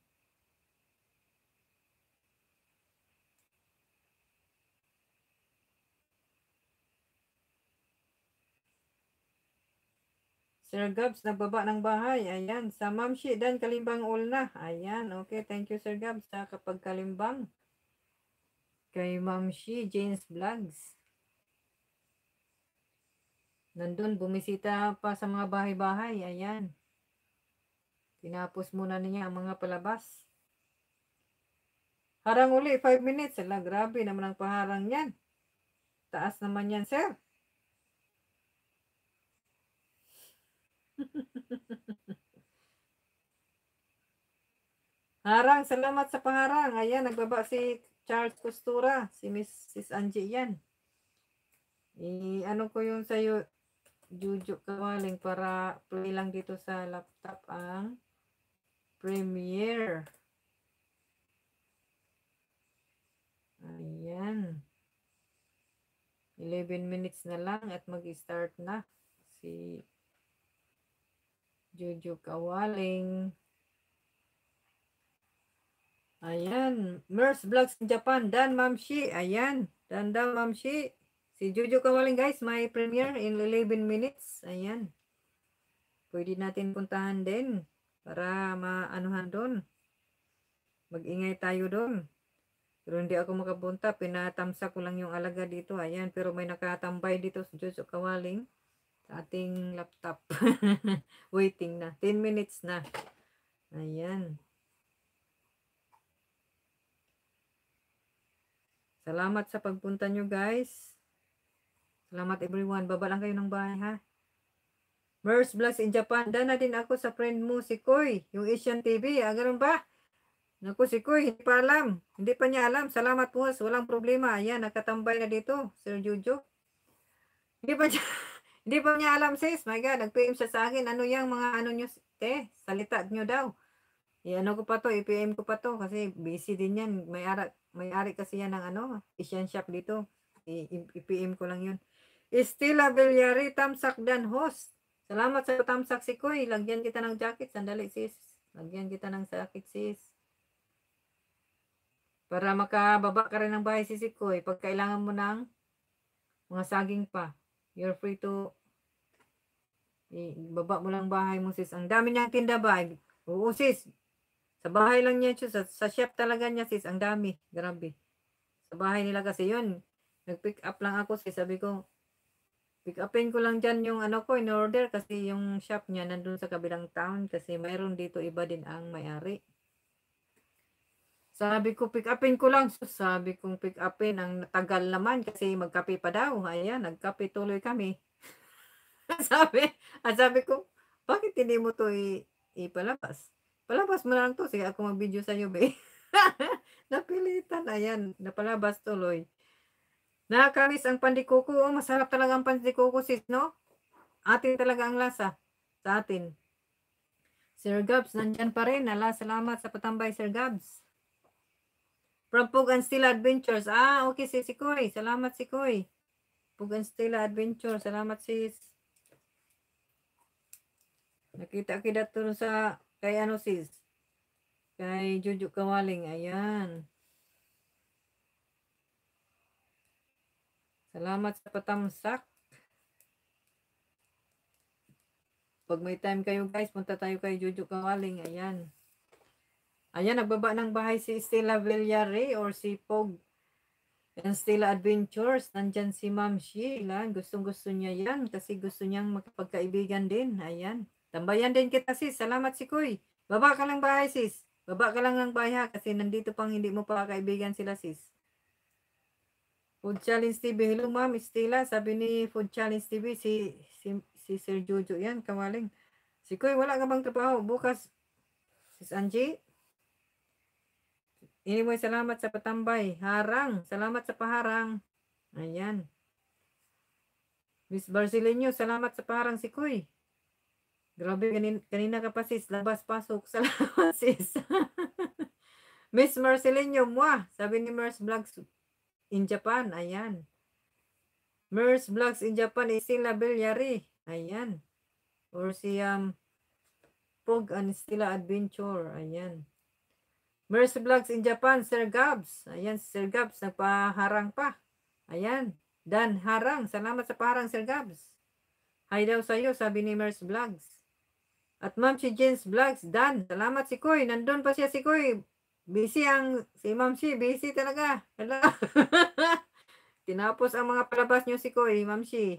Sir Gabs, nagbaba ng bahay. Ayan. Sa Ma'am Dan, kalimbang all na. Ayan. Okay. Thank you, Sir Gabs, sa kapag kalimbang. Kay Ma'am Shi, James Vlogs. Nandun, bumisita pa sa mga bahay-bahay. Ayan. Tinapos muna niya ang mga palabas. Harang uli, 5 minutes. Ala, grabe naman ang paharang yan. Taas naman yan, sir. harang, salamat sa paharang. Ayan, nagbaba si Charles Costura, si Mrs. Angie yan. I, ano ko yung sa'yo, Juju Kawaling, para play lang dito sa laptop ang Premiere. Ayan. 11 minutes na lang at mag-start na si Juju Kawaling. Ayan. Mers Vlogs in Japan. Dan Mamshi. Ayan. Dan Dan Mamshi. Si Juju Kawaling guys. My premiere in 11 minutes. Ayan. Pwede natin puntahan din. Para maanuhan doon. Mag-ingay tayo doon. Pero hindi ako makapunta. Pinatamsa ko lang yung alaga dito. Ayan. Pero may nakatambay dito si Juju Kawaling ating laptop. Waiting na. 10 minutes na. Ayan. Salamat sa pagpunta nyo guys. Salamat everyone. Baba lang kayo ng bahay ha. First Blast in Japan. Dana din ako sa friend mo si Koy. Yung Asian TV. Ah, ganun ba? Naku si Koy. Hindi pa alam. Hindi pa niya alam. Salamat po. Walang problema. Ayan. Nakatambay na dito. Sir Jojo. Hindi pa niya... Hindi pa niya alam sis. My God, nag-PM siya sa akin. Ano yung mga ano nyo, te, salita nyo daw. i eh, ano ko pa to, i-PM ko pa to kasi busy din yan. May ara, may ari kasi yan ng ano, Asian shop dito. I-PM ko lang yun. Estela Villari, Tamsak Dan Host. Salamat sa Tamsak si Koy. Lagyan kita ng jacket. Sandali sis. Lagyan kita ng jacket sis. Para makababa ka rin ng bahay sis Koy. Pag kailangan mo ng mga saging pa. You're free to eh, baba mo lang bahay mo sis. Ang dami niyang tinda ba? Oo sis. Sa bahay lang niya sis. Sa, sa shop talaga niya sis. Ang dami. Grabe. Sa bahay nila kasi yun. Nag-pick up lang ako sis. Sabi ko, pick upin ko lang dyan yung ano ko in order kasi yung shop niya nandun sa kabilang town kasi mayroon dito iba din ang may-ari. Sabi ko, pick upin ko lang. So, sabi kong pick upin. Ang tagal naman kasi magkape pa daw. Ayan, nagkape tuloy kami. sabi, at sabi ko, bakit hindi mo to ipalabas? Palabas mo lang to, sige ako mag-video sa sa'yo, be. Napilitan, ayan, napalabas tuloy. Nakakamiss ang pandikuko. Oh, masarap talaga ang pandikuko, sis, no? Atin talaga ang lasa. Sa atin. Sir Gabs, nandyan pa rin. Ala, salamat sa patambay, Sir Gabs. From Pug and Stila Adventures. Ah, okay, si Sikoy. Salamat, Sikoy. Pug and Stila Adventures. Salamat, sis. Nakita kita to sa, kay ano sis? Kay Juju Kawaling, ayan. Salamat sa patamsak. Pag may time kayo guys, punta tayo kay Juju Kawaling, ayan. Ayan, nagbaba ng bahay si Stella Villare or si Pog yan Stella Adventures, nandyan si Ma'am Sheila. Gustong gusto niya yan kasi gusto niyang makapagkaibigan din. Ayan. Tambayan din kita sis. Salamat si Kuy. Baba ka lang bahay sis. Baba ka lang ng bahay ha, kasi nandito pang hindi mo pa kaibigan sila sis. Food Challenge TV. Hello ma'am, Estela. Sabi ni Food Challenge TV si, si, si Sir Jojo yan. Kamaling. Si Kuy, wala ka bang trabaho? Bukas. Sis Angie. Anyway, salamat sa patambay. Harang. Salamat sa paharang. Ayan. Miss Barcelino. salamat sa paharang si Kuy. Grabe, kanin, kanina ka pa sis, labas pasok sa labas sis. Miss Marcelinho, mwa, sabi ni Mers Vlogs in Japan, ayan. Mers Vlogs in Japan is sila Bilyari, ayan. Or si um, Pog and Stila Adventure, ayan. Mers Vlogs in Japan, Sir Gabs, ayan, Sir Gabs, nagpaharang pa, ayan. Dan Harang, salamat sa paharang Sir Gabs. Hi daw sa'yo, sabi ni Mers Vlogs. At Ma'am si Jens Vlogs, Dan, salamat si Koy. Nandun pa siya si Koy. Busy ang, si Ma'am si, busy talaga. Hello. Tinapos ang mga palabas niyo si Koy, Ma'am si.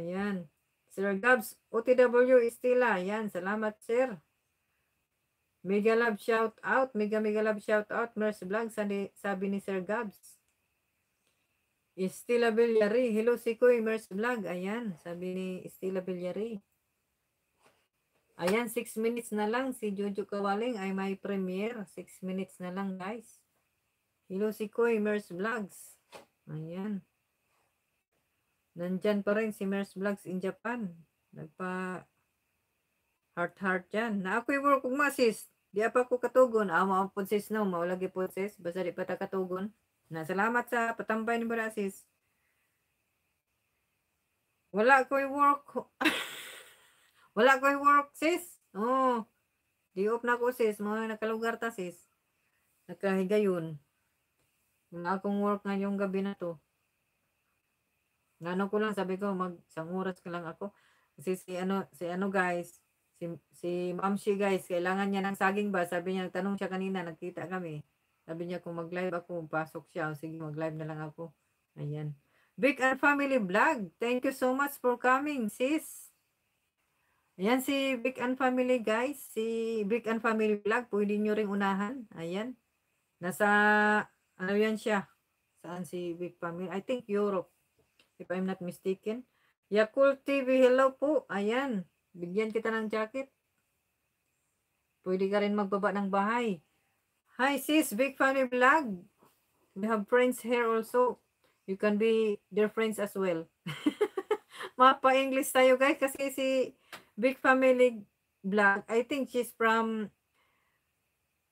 Ayan. Sir Gabs, OTW Estila. Ayan, salamat sir. Mega love shout out. Mega mega love shout out. Mers Vlog, sabi ni Sir Gabs. Estila Villari. Hello si Koy, Mers Vlog. Ayan, sabi ni Estila Villari. Ayan, 6 minutes na lang. Si Jojo Kawaling ay may premiere. 6 minutes na lang, guys. Hello si Koy, Mers Vlogs. Ayan. Nandyan pa rin si Mers Vlogs in Japan. Nagpa heart-heart yan. Na ako'y work kong masis. Di pa ko katugon. Ah, mao po sis no. Maulagi po sis. Basta di pa ta katugon. Na salamat sa patambay ni Barasis. Wala ko'y work. Wala ko work, sis. Oo. Oh, di off na ko, sis. Mga nakalugar ta, sis. Nakahigayon. Yung akong work ngayong gabi na to. Ngano ko lang, sabi ko, mag isang oras ka lang ako. Kasi si ano, si ano guys, si, si Ma'am Shi guys, kailangan niya ng saging ba? Sabi niya, tanong siya kanina, nagkita kami. Sabi niya, kung mag-live ako, pasok siya. O, sige, mag-live na lang ako. Ayan. Big and Family Vlog, thank you so much for coming, sis. Ayan si Big and Family guys. Si Big and Family Vlog. Pwede nyo ring unahan. Ayan. Nasa, ano yan siya? Saan si Big Family? I think Europe. If I'm not mistaken. Yakult TV, hello po. Ayan. Bigyan kita ng jacket. Pwede ka rin magbaba ng bahay. Hi sis, Big Family Vlog. We have friends here also. You can be their friends as well. Mapa-English tayo guys kasi si Big Family Vlog. I think she's from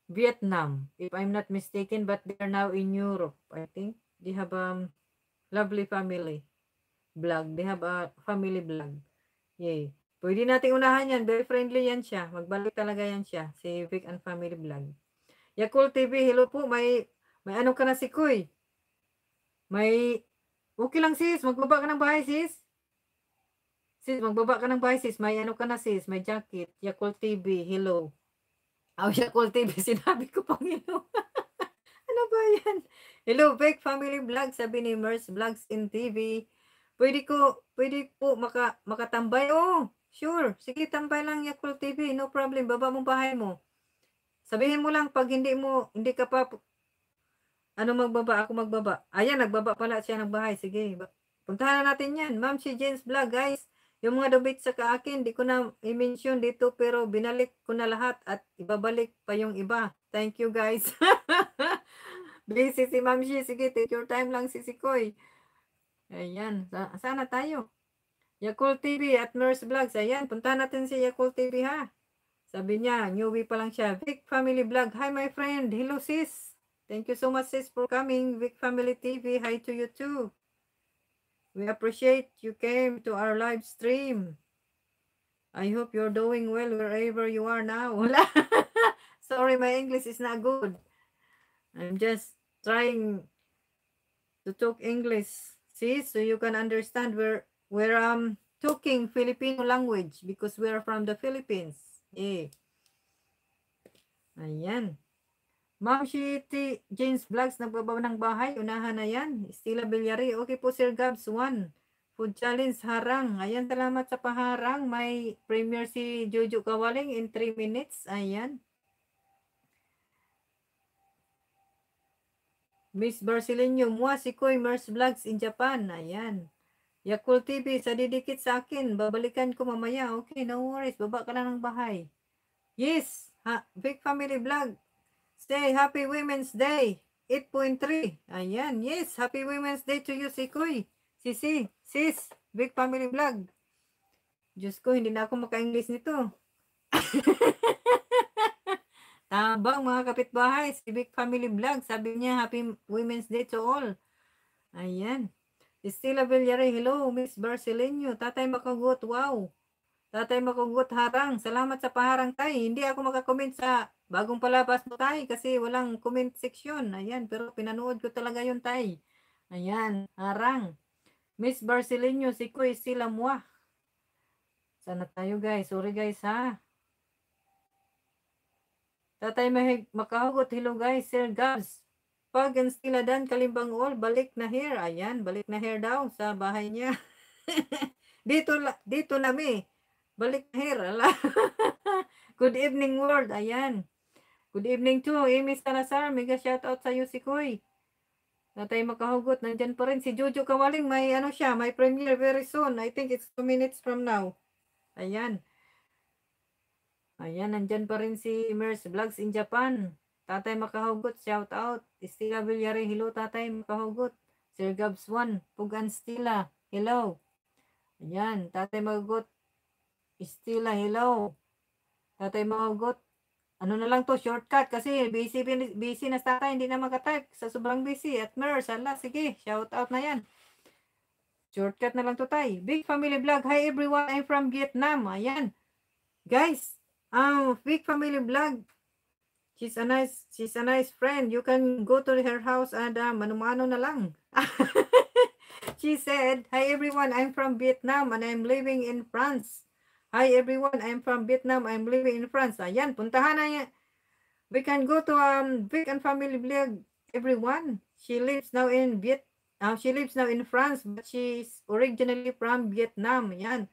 Vietnam, if I'm not mistaken, but they're now in Europe, I think. They have a um, lovely family vlog. They have a family vlog. Yay. Pwede nating unahan yan. Very friendly yan siya. Magbalik talaga yan siya. Si Vic and Family Vlog. Yakul TV, hello po. May, may ano ka na si Kuy? May, okay lang sis. Magbaba ka ng bahay sis. Sis, magbaba ka ng bahay, sis. May ano ka na, sis. May jacket. Yakult TV. Hello. Oh, Yakult TV. Sinabi ko, Panginoon. ano ba yan? Hello, Beck Family Vlog. Sabi ni Mers Vlogs in TV. Pwede ko, pwede po maka, makatambay. Oh, sure. Sige, tambay lang Yakult TV. No problem. Baba mong bahay mo. Sabihin mo lang, pag hindi mo, hindi ka pa, ano magbaba? Ako magbaba. Ayan, nagbaba pala siya ng bahay. Sige, puntahan na natin yan. Ma'am si James Vlog, guys. Yung mga debate sa kaakin, di ko na i-mention dito pero binalik ko na lahat at ibabalik pa yung iba. Thank you guys. Busy si Ma'am Shi. Sige, take your time lang si Sikoy. Ayan, sana tayo. Yakul TV at Nurse Vlogs. Ayan, punta natin si Yakul TV ha. Sabi niya, newbie pa lang siya. Vic Family Vlog. Hi my friend. Hello sis. Thank you so much sis for coming. Vic Family TV. Hi to you too. We appreciate you came to our live stream. I hope you're doing well wherever you are now. Sorry, my English is not good. I'm just trying to talk English. See, so you can understand where where I'm talking Filipino language because we're from the Philippines. Eh. Ayan. Ma'am Shitty James Vlogs, nagbabaw ng bahay. Unahan na yan. Stila Bilyari. Okay po, Sir Gabs. One. Food Challenge, Harang. Ayan, salamat sa paharang. May premier si Jojo Kawaling in 3 minutes. Ayan. Miss Barcelino, Mua, si Koy, Mers Vlogs in Japan. Ayan. Yakul TV, sa didikit sa akin. Babalikan ko mamaya. Okay, no worries. Baba ka lang ng bahay. Yes. Ha, Big Family Vlog. Say, Happy Women's Day. 8.3. Ayan, yes. Happy Women's Day to you, Sikoy. Sisi, sis, Big Family Vlog. Diyos ko, hindi na ako maka-English nito. Tambang mga kapitbahay, si Big Family Vlog, sabi niya, Happy Women's Day to all. Ayan. Estela Villare, hello, Miss Barcelenio. Tatay Makagot, wow. Tatay Makagot, harang. Salamat sa paharang tay. Hindi ako maka-comment sa Bagong palabas mo tayo kasi walang comment section. Ayan, pero pinanood ko talaga yun tayo. Ayan, harang. Miss Barcelino, si Kuy, sila mua. Sana tayo guys. Sorry guys ha. Tatay mahig makahugot. Hello guys, Sir Gabs. Pag and sila dan kalimbang all, balik na hair. Ayan, balik na hair daw sa bahay niya. dito dito na mi. Balik na here. Good evening world. Ayan. Good evening to Amy Salazar. Mega shout out sa iyo si Koy. Na makahugot. Nandyan pa rin si Juju Kawaling. May ano siya, may premiere very soon. I think it's 2 minutes from now. Ayan. Ayan, nandyan pa rin si Mers Vlogs in Japan. Tatay makahugot, Shout shoutout. Estila Villare, hello tatay makahugot. Sir Gabs 1, Pugan Stila, hello. Ayan, tatay makahugot. Estila, hello. Tatay makahugot, ano na lang to, shortcut kasi busy, busy na sa hindi na mag makatag. Sa sobrang busy. At Mers, ala, sige, shout out na yan. Shortcut na lang to tay. Big Family Vlog, hi everyone, I'm from Vietnam. Ayan. Guys, um, Big Family Vlog, she's a nice, she's a nice friend. You can go to her house and uh, manumano na lang. she said, hi everyone, I'm from Vietnam and I'm living in France. Hi everyone, I'm from Vietnam. I'm living in France. Ayan, puntahan na yan. We can go to um, Vic and family blog, everyone. She lives now in Viet. Uh, she lives now in France, but she's originally from Vietnam. Yan.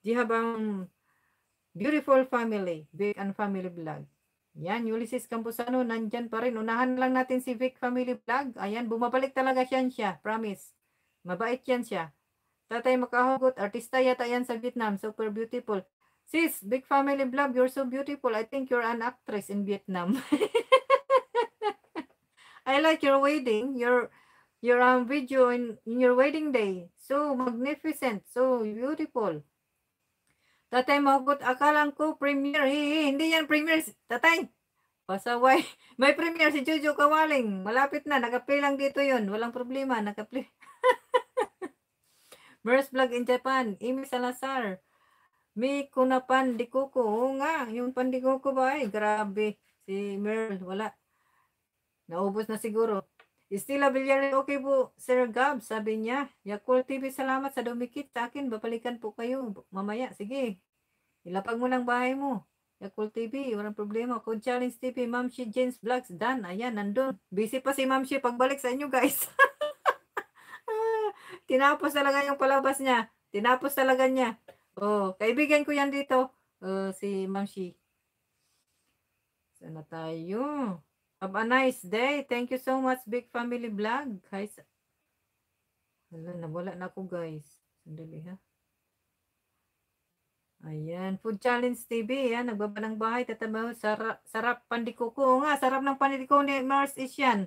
They have um, beautiful family, Vic and family vlog. Yan, Ulysses Campusano, nandiyan pa rin. Unahan lang natin si Vic Family Vlog. Ayan, bumabalik talaga siya, promise. Mabait yan siya. Tatay makahugot. Artista yata yan sa Vietnam. Super beautiful. Sis, big family vlog. You're so beautiful. I think you're an actress in Vietnam. I like your wedding. Your your um, video in, in your wedding day. So magnificent. So beautiful. Tatay Mogot, akalang ko premiere. Hey, hey, hindi yan premiere. Tatay, pasaway. May premiere si Jojo Kawaling. Malapit na. Nakaplay lang dito yon Walang problema. Nakaplay. First vlog in Japan, Amy Salazar. May kunapan di pandikoko. Oo nga, yung pandikoko ba ay grabe. Si Merl, wala. Naubos na siguro. Estila Villarreal, okay po, Sir Gab, sabi niya. Yakul TV, salamat sa dumikit sa akin. Babalikan po kayo mamaya. Sige, ilapag mo ng bahay mo. Yakul TV, walang problema. Code Challenge TV, Mamshi She James Vlogs, done. Ayan, nandun. Busy pa si Mamshi. pagbalik sa inyo, guys. tinapos talaga yung palabas niya. Tinapos talaga niya. Oh, kaibigan ko yan dito. Oh, si Ma'am Shi. Sana tayo. Have a nice day. Thank you so much, Big Family Vlog. Guys. Wala, nawala na ako, guys. Sandali, ha? Ayan. Food Challenge TV. Ayan. Nagbaba ng bahay. Tatabaho. Sarap, sarap pandikuko. nga. Sarap ng pandikuko ni Mars is yan.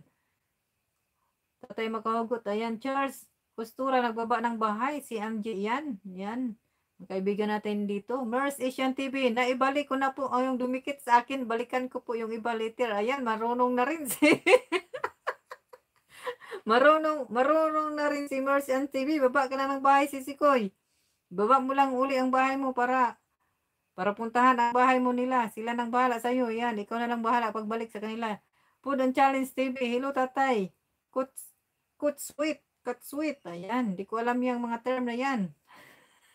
Tatay makahugot. Ayan, Charles. Postura, nagbaba ng bahay. Si MJ yan. Yan. Ang kaibigan natin dito. Mers Asian TV. Naibalik ko na po oh, yung dumikit sa akin. Balikan ko po yung iba later. Ayan, marunong na rin si... marunong, marunong na rin si Mers Asian TV. Baba ka na ng bahay si Sikoy. Baba mo lang uli ang bahay mo para para puntahan ang bahay mo nila. Sila nang bahala sa iyo. Yan, ikaw na lang bahala pagbalik sa kanila. Food and Challenge TV. Hello, tatay. Coach, Coach Sweet. Katsuit. Ayan. Di ko alam yung mga term na yan.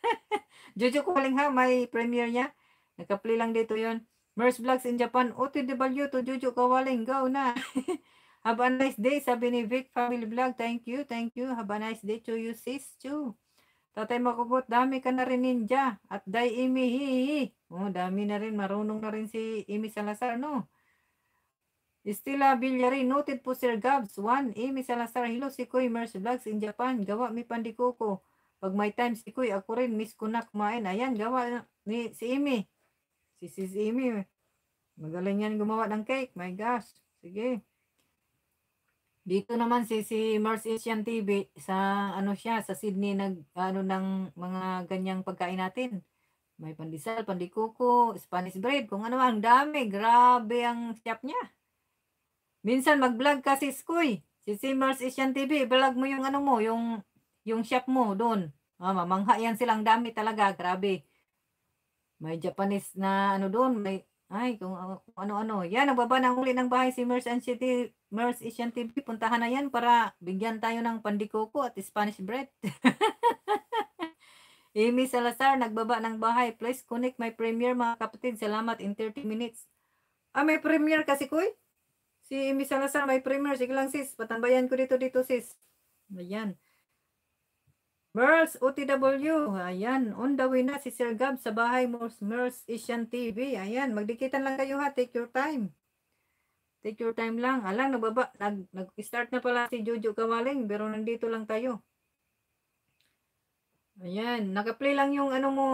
Jojo calling ha. May premiere niya. Nakapli lang dito yon Merce Vlogs in Japan. OTW to Jojo Kawaling. Go na. Have a nice day. Sabi ni Vic Family Vlog. Thank you. Thank you. Have a nice day to you sis. To. Tatay Makugot. Dami ka na rin ninja. At Dai Imi. Hi, hi. Oh, dami na rin. Marunong na rin si Imi Salazar. No. Estela Villari, noted po Sir Gabs. 1. Amy Salazar, hello si Kuy, Mers Vlogs in Japan. Gawa mi pandikoko. Pag may time si Kuy, ako rin miss ko na kumain. Ayan, gawa ni si Amy. Si Sis Amy. Magaling yan gumawa ng cake. My gosh. Sige. Dito naman si si Mars Asian TV sa ano siya sa Sydney nag ano ng mga ganyang pagkain natin. May pandesal, pandikoko, Spanish bread, kung ano ang dami, grabe ang shop niya. Minsan mag-vlog ka sis Koy. Si Simmers Asian TV, vlog mo yung ano mo, yung, yung shop mo doon. Ah, mamangha yan silang dami talaga, grabe. May Japanese na ano doon, may, ay, kung ah, ano-ano. Yan, ang baba ng uli ng bahay si Mers and City, Mers Asian TV. Puntahan na yan para bigyan tayo ng pandikoko at Spanish bread. Amy Salazar, nagbaba ng bahay. Please connect my premiere mga kapatid. Salamat in 30 minutes. Ah, may premiere kasi kuy? Si Miss Salazar may primer. Sige lang sis, patambayan ko dito dito sis. Ayan. Merls, OTW. Ayan, on the way na si Sir Gab sa bahay mo, Merls Asian TV. Ayan, magdikitan lang kayo ha. Take your time. Take your time lang. Alang, nagbaba, nag, nag-start na pala si Jojo Kawaling, pero nandito lang tayo. Ayan, naka-play lang yung ano mo,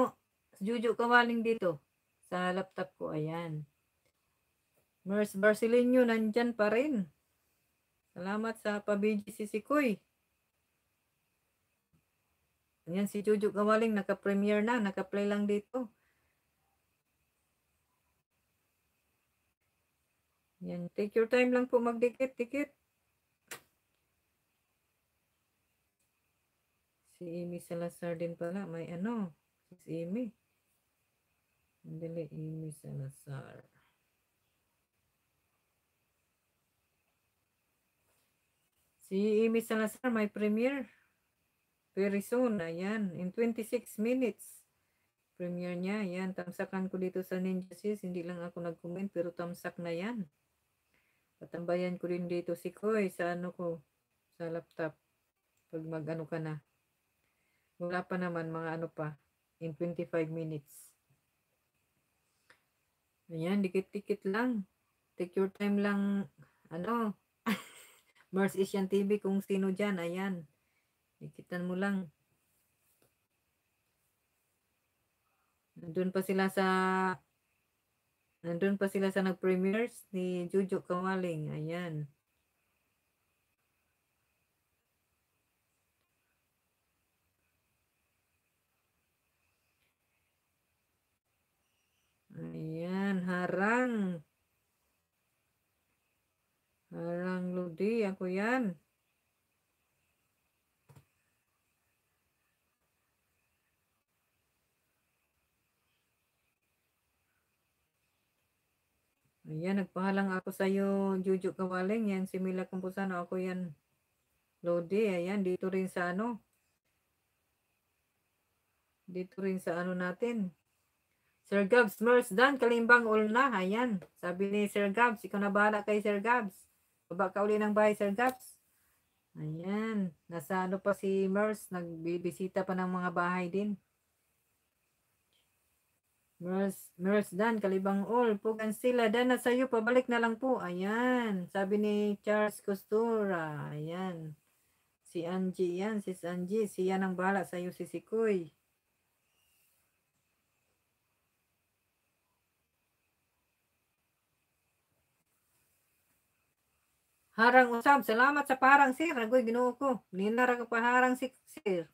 Jojo Kawaling dito sa laptop ko. Ayan. Mers Barcelinho, nandyan pa rin. Salamat sa pabiji si Sikoy. Yan si Juju Gawaling, naka-premiere na, naka-play lang dito. Yan, take your time lang po magdikit-dikit. Si Amy Salazar din pala, may ano, si Amy. Andali, Amy Salazar. Si Amy Salazar, may premiere. Very soon, ayan. In 26 minutes. Premiere niya, ayan. Tamsakan ko dito sa Ninja Sis. Hindi lang ako nag-comment, pero tamsak na yan. Patambayan ko rin dito si Koy sa ano ko, sa laptop. Pag mag-ano ka na. Wala pa naman, mga ano pa. In 25 minutes. Ayan, dikit-dikit lang. Take your time lang, ano, Mars Asian TV kung sino dyan. Ayan. Ikitan mo lang. Nandun pa sila sa nandun pa sila sa nag-premieres ni Jojo Kawaling. Ayan. Ayan, harang. Parang ludi, ako yan. Ayan, nagpahalang ako sa iyo, Juju Kawaling. Yan, si Mila Kumpusan. Ako yan, Lodi. Ayan, dito rin sa ano. Dito rin sa ano natin. Sir Gabs, Mers Dan, Kalimbang Ulna. Ayan, sabi ni Sir Gabs. Ikaw na bahala kay Sir Gabs. Baba ka uli ng bahay, Sir Gaps. Ayan. Nasa ano pa si Mers. Nagbibisita pa ng mga bahay din. Mers, Mers Dan, Kalibang All, Pugan sila, Dan na sa'yo, pabalik na lang po. Ayan, sabi ni Charles Costura. Ayan. Si Angie yan, si Angie, siya nang sa iyo, si Sikoy. Harang usab, salamat sa parang sir. Agoy ginoo ko. Ninara ka pa harang si sir.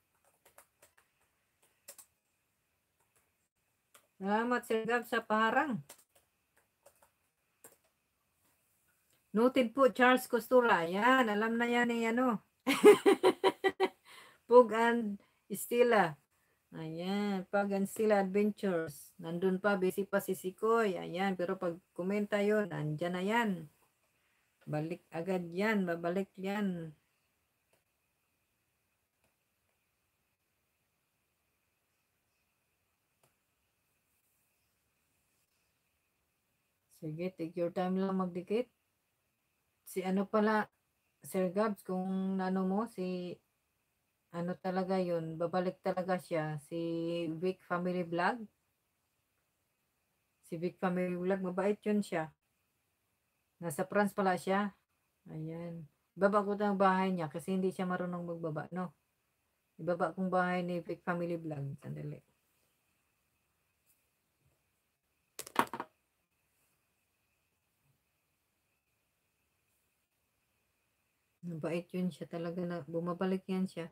Salamat sir Gab sa parang. Noted po Charles Costura. Yan, alam na yan ni eh, ano. Pug and Estila. Ayan, pag Anstila Adventures. Nandun pa, busy pa si Sikoy. Ayan, pero pag kumenta yon nandyan na yan. Balik agad yan. Babalik yan. Sige, take your time lang magdikit. Si ano pala, Sir Gabs, kung ano mo, si ano talaga yun, babalik talaga siya. Si Vic Family Vlog. Si Vic Family Vlog, mabait yun siya. Nasa France pala siya. Ayan. Baba ko ang bahay niya kasi hindi siya marunong magbaba, no? Ibaba kong bahay ni Big Family Vlog. Sandali. Mabait yun siya talaga na bumabalik yan siya.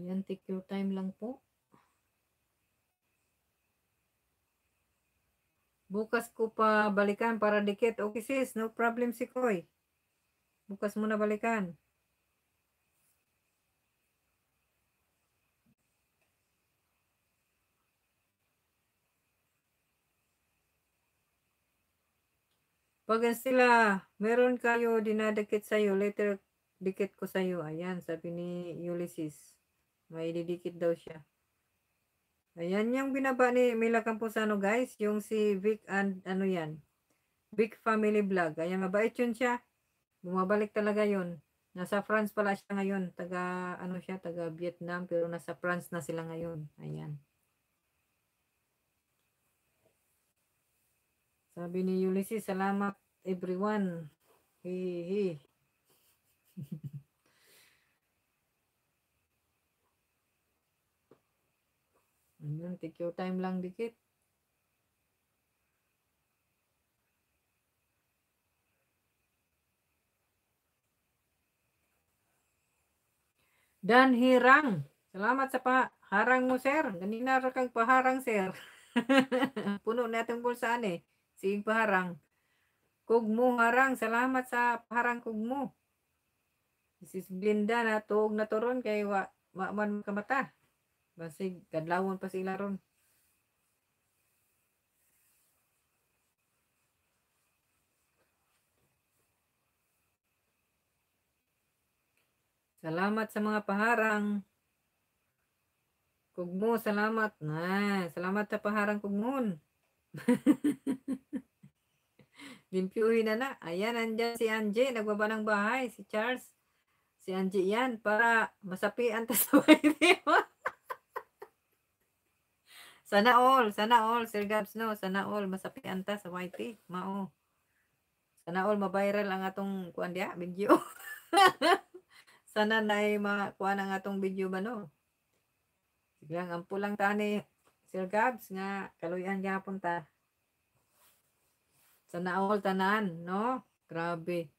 Ayan, take your time lang po. Bukas ko pa balikan para dikit. Okay sis, no problem si Koy. Bukas mo na balikan. Pag sila, meron kayo dinadikit sa'yo, later dikit ko sa'yo. Ayan, sabi ni Ulysses. May didikit daw siya. Ayan yung binaba ni Mila Camposano guys. Yung si Vic and ano yan. Vic Family Vlog. Ayan mabait yun siya. Bumabalik talaga yun. Nasa France pala siya ngayon. Taga ano siya. Taga Vietnam. Pero nasa France na sila ngayon. Ayan. Sabi ni Ulysses. Salamat everyone. Hihihi. Ayun, take your time lang dikit. Dan hirang. Salamat sa paharang mo, sir. Ganina ra kang paharang, sir. Puno na itong bulsaan eh. Siing paharang. Kugmo harang. Salamat sa paharang kugmo. This is Blinda na tuog na turon kay wa, wa man kamata. Basig, kadlawon pa sila ron. Salamat sa mga paharang. Kugmo, salamat. Na, salamat sa paharang kugmon. Limpiuhin na na. Ayan, andyan si Angie. Nagbaba ng bahay. Si Charles. Si Angie yan. Para masapian ta sa bahay. Sana all, sana all, Sir Gabs, no? Sana all, masapian ta sa YT, mao. Sana all, ma-viral ang atong kuan dia, video. sana na ay makuha ang atong video ba, no? Siglang, ang pulang tani, Sir Gabs, nga, kaluyan gapon ta. Sana all, tanan, no? Grabe.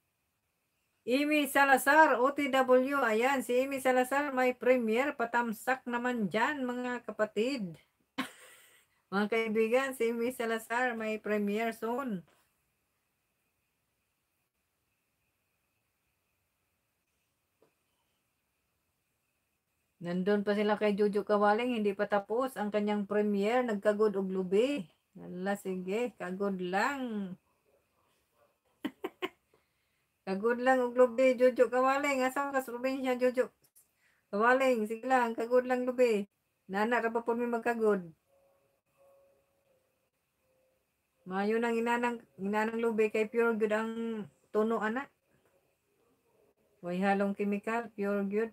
Imi Salazar, OTW. Ayan, si Imi Salazar may premier. Patamsak naman dyan, mga kapatid. Mga kaibigan, si Miss Salazar may premiere soon. Nandun pa sila kay Jojo Kawaling, hindi pa tapos ang kanyang premiere, nagkagod og lubi. Ala, sige, kagod lang. kagod lang og lubi, Jojo Kawaling. Asa ka sa probinsya, Jojo? Kawaling, sige lang, kagod lang lubi. Nana, ra pa po may magkagod. Mayo nang inanang inanang lube kay pure good ang tuno ana. Way halong chemical, pure good.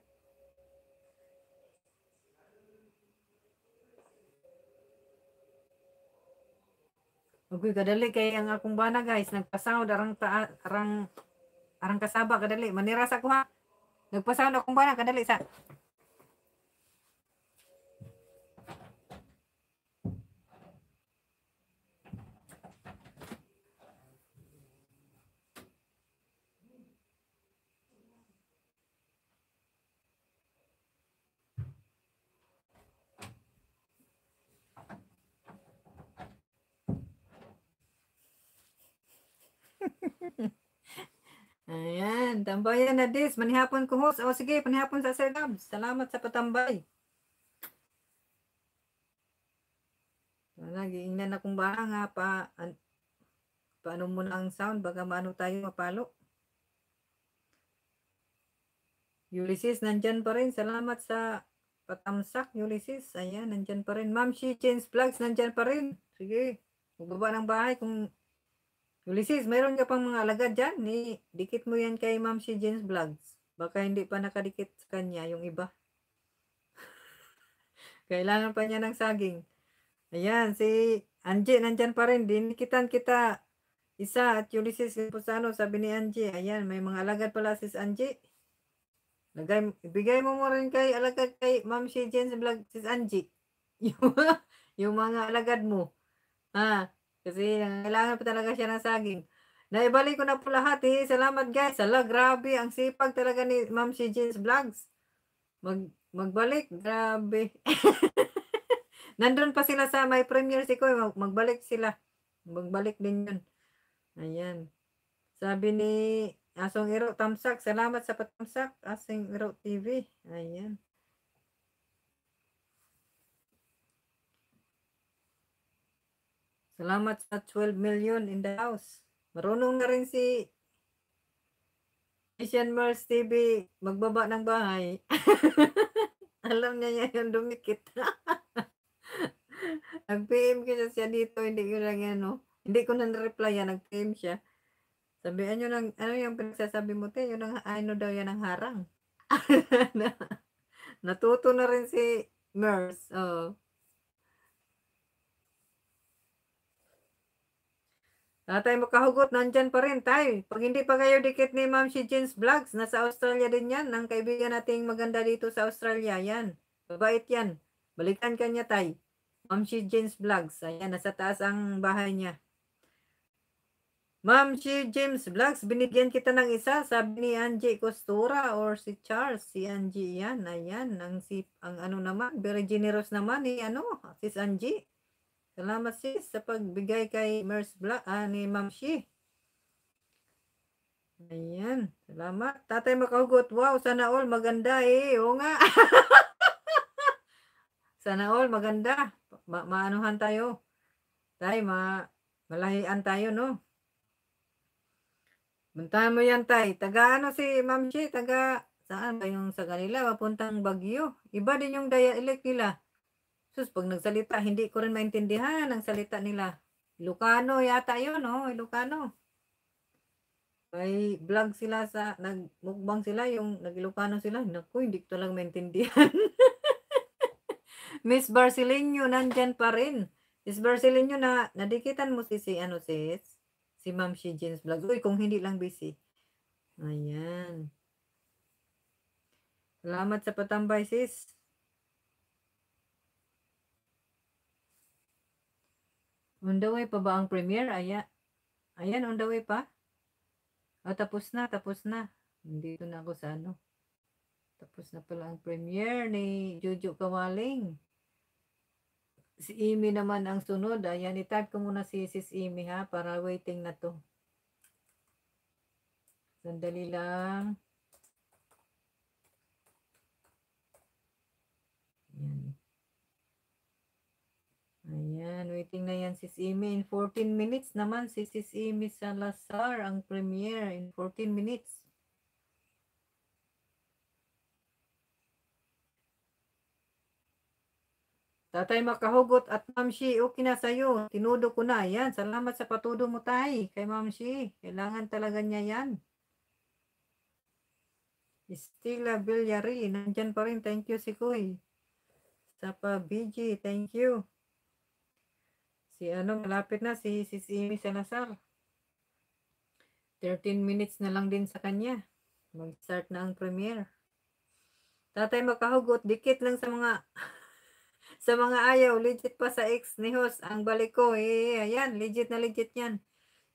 Okay, kadali kay ang akong bana guys, nagpasaw darang ta arang arang kasaba kadali. Manira sa Nagpasaw na akong bana kadali sa Ayan, tambayan na this. Manihapon ko host. O sige, panihapon sa Sir Gabs. Salamat sa patambay. Nagiingnan na kung ba nga pa, an, paano muna ang sound, baga maano tayo mapalo. Ulysses, nandyan pa rin. Salamat sa patamsak, Ulysses. Ayan, nandyan pa rin. Ma'am, she change plugs. nandyan pa rin. Sige, magbaba ng bahay kung Ulysses, mayroon ka pang mga alagad dyan? Ni, dikit mo yan kay Ma'am si James Vlogs. Baka hindi pa nakadikit sa kanya yung iba. Kailangan pa niya ng saging. Ayan, si Angie, nandyan pa rin. Dinikitan kita. Isa at Ulysses Pusano, sabi ni Angie. Ayan, may mga alagad pala sis Angie. Lagay, ibigay mo mo rin kay alagad kay Ma'am si James Vlogs, sis Angie. Yung, yung mga alagad mo. Ah, kasi kailangan pa talaga siya ng saging. Naibalik ko na po lahat eh. Salamat guys. Ala, grabe. Ang sipag talaga ni Ma'am si Jeans Vlogs. Mag, magbalik. Grabe. Nandun pa sila sa my premiere si Koy. Eh. Mag, magbalik sila. Magbalik din yun. Ayan. Sabi ni Asong Iro Tamsak. Salamat sa patamsak. Asong Iro TV. Ayan. Salamat sa 12 million in the house. Marunong na rin si Asian Mars TV magbaba ng bahay. Alam niya yan yung dumikit. Nag-PM kasi siya dito, hindi ko lang yan, no? Hindi ko na na-reply yan, nag-PM siya. Sabihan nyo lang, ano yung pinagsasabi mo, te? Yun ano daw yan ang harang. Natuto na rin si Mers. Oh. Na tayo makahugot, nandyan pa rin tayo. Pag hindi pa kayo dikit ni Ma'am si Jeans Vlogs, nasa Australia din yan. Ang kaibigan nating maganda dito sa Australia, yan. Babait yan. Balikan ka niya tay. Ma'am si Jeans Vlogs. Ayan, nasa taas ang bahay niya. Ma'am si James Vlogs, binigyan kita ng isa. Sabi ni Angie Costura or si Charles, si Angie yan. Ayan, ang, si, ang ano naman, very generous naman ni ano, sis Angie. Salamat sis sa pagbigay kay Mers Black, ah, ni Ma'am Shi. Ayan, salamat. Tatay Makahugot, wow, sana all maganda eh. Oo nga. sana all maganda. Ma maanuhan tayo. Tay, ma malahian tayo, no? Puntahan mo yan, tay. Taga ano si Ma'am Shi? Taga saan ba yung sa kanila? Papuntang Bagyo. Iba din yung dielectric nila. Sus, pag nagsalita, hindi ko rin maintindihan ang salita nila. Ilocano yata yun, no? Oh, Ilocano. May vlog sila sa, nagmukbang sila, yung nag-Ilocano sila. Naku, hindi ko lang maintindihan. Miss Barcelinho, nandyan pa rin. Miss Barcelinho, na, nadikitan mo si, si ano sis? Si Ma'am Shi Jeans Vlog. Uy, kung hindi lang busy. Ayan. Salamat sa patambay, sis. On pa ba ang premiere? Ayan. Ayan, on pa. Oh, tapos na, tapos na. Dito na ako sa ano. Tapos na pala ang premiere ni Juju Kawaling. Si Imi naman ang sunod. Ayan, itag ko muna si Sis Imi ha para waiting na to. Sandali lang. Ayan, waiting na yan sis Amy. In 14 minutes naman si sis Amy Salazar ang premiere in 14 minutes. Tatay makahugot at Ma'am Shi, okay na sa'yo. Tinudo ko na. Yan, salamat sa patudo mo tay. Kay Ma'am Shi, kailangan talaga niya yan. Estila Villaril, nandyan pa rin. Thank you si Kuy. pa BG, thank you. Si ano, malapit na si Sis Amy Salazar. 13 minutes na lang din sa kanya. Mag-start na ang premiere. Tatay makahugot, dikit lang sa mga sa mga ayaw, legit pa sa ex ni host ang balik ko, eh, ayan, legit na legit yan.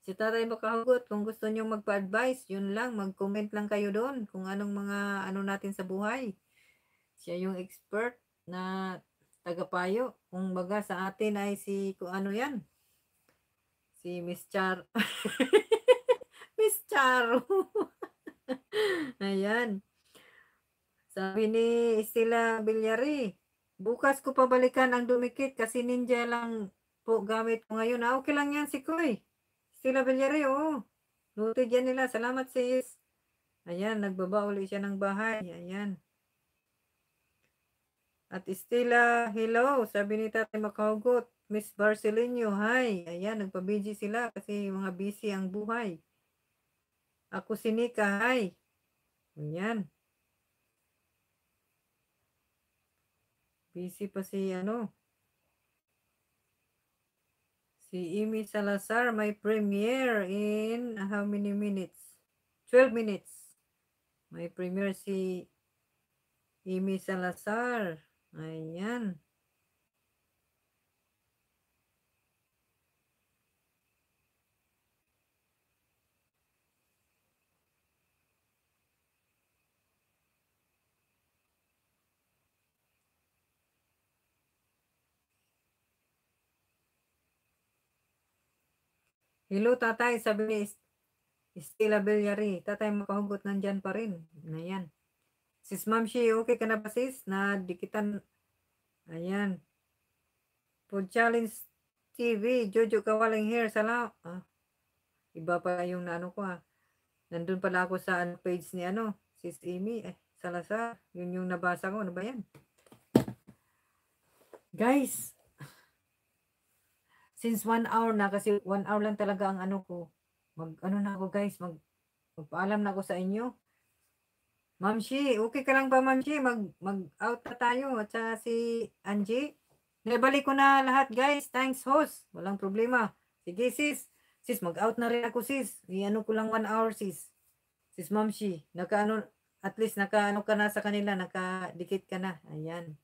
Si Tatay Makahugot, kung gusto nyo magpa advice yun lang, mag-comment lang kayo doon kung anong mga ano natin sa buhay. Siya yung expert na tagapayo. Kung baga sa atin ay si, kung ano yan, si Miss Char, Miss Charo. Ayan. Sabi ni Estela Bilyari, bukas ko pabalikan ang dumikit kasi ninja lang po gamit ko ngayon. Ah, okay lang yan si Koy. Estela Bilyari, oo. Oh. Noted yan nila. Salamat sis. Ayan, nagbaba ulit siya ng bahay. Ayan. At Estela, hello. Sabi ni Tatay Makahugot. Miss Barcelino, hi. Ayan, nagpabiji sila kasi mga busy ang buhay. Ako si Nika, hi. Ayan. Busy pa si ano. Si Imi Salazar, may premiere in how many minutes? 12 minutes. May premiere si Imi Salazar. Ayan. Hello, tatay. Sabi ni Stella Bellary. Tatay, makahugot nandyan pa rin. Ayan. Sis Ma'am Shi, okay ka na ba sis? Na dikitan. Ayan. Food Challenge TV, Jojo Kawaling here. Salamat. Ah, iba pa yung naano ko ah. Nandun pala ako sa ano, page ni ano, sis Amy. Eh, Salazar. Yun yung nabasa ko. Ano ba yan? Guys, since one hour na, kasi one hour lang talaga ang ano ko. Mag, ano na ako guys, mag, magpaalam na ako sa inyo. Ma'am Shi, okay ka lang ba Ma'am Shi? Mag, mag-out na tayo at saka si Angie. Naibalik ko na lahat guys. Thanks host. Walang problema. Sige sis. Sis, mag-out na rin ako sis. Iano ko lang one hour sis. Sis Ma'am Shi, nakaano, at least nakaano ka na sa kanila, nakadikit ka na. Ayan.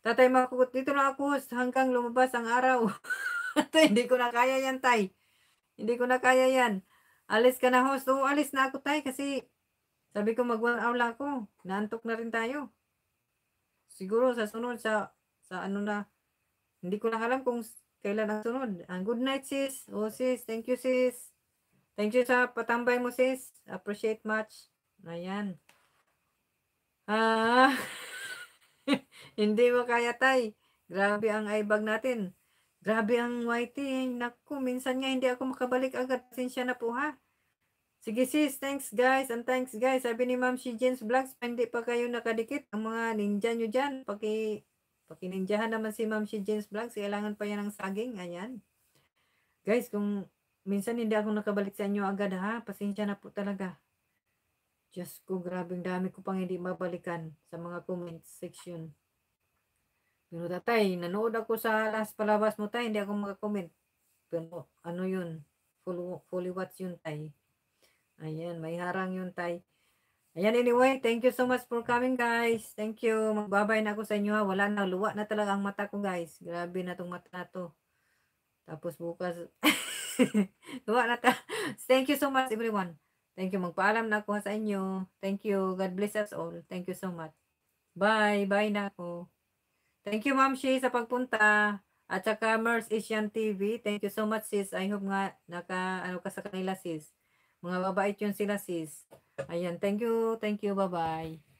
Tatay Makukot, dito na ako hanggang lumabas ang araw. tay, hindi ko na kaya yan, tay. Hindi ko na kaya yan. Alis ka na, host. Oo, alis na ako, tay, kasi sabi ko, mag-one hour lang ako. Naantok na rin tayo. Siguro sa sunod, sa, sa ano na, hindi ko lang alam kung kailan ang sunod. Ang ah, good night, sis. Oh, sis. Thank you, sis. Thank you sa patambay mo, sis. Appreciate much. Ayan. Ah, hindi mo kaya, tay. Grabe ang ibag natin. Grabe ang whitey. Naku, minsan nga hindi ako makabalik agad. Sinsya na po, ha? Sige sis, thanks guys and thanks guys. Sabi ni Ma'am si James Vlogs, hindi pa kayo nakadikit. Ang mga ninja nyo dyan, paki, pakininjahan naman si Ma'am si James Vlogs. Kailangan pa yan ng saging. Ayan. Guys, kung minsan hindi ako nakabalik sa inyo agad ha, pasensya na po talaga. Diyos ko, grabing dami ko pang hindi mabalikan sa mga comment section. Pero tatay, nanood ako sa last palabas mo tay, hindi ako makakomment. Pero ano yun? Fully, fully watch yun tay. Ayan, may harang yun, tay. Ayan, anyway, thank you so much for coming, guys. Thank you. Magbabay na ako sa inyo, ha. Wala na, luwa na talaga ang mata ko, guys. Grabe na tong mata na to. Tapos bukas, luwa na ta. Thank you so much, everyone. Thank you. Magpaalam na ako sa inyo. Thank you. God bless us all. Thank you so much. Bye. Bye na ako. Thank you, Ma'am Shea, sa pagpunta. At saka Mers Asian TV. Thank you so much, sis. I hope nga naka, ano ka sa kanila, sis. Mga babait yun sila sis. Ayan, thank you, thank you, bye-bye.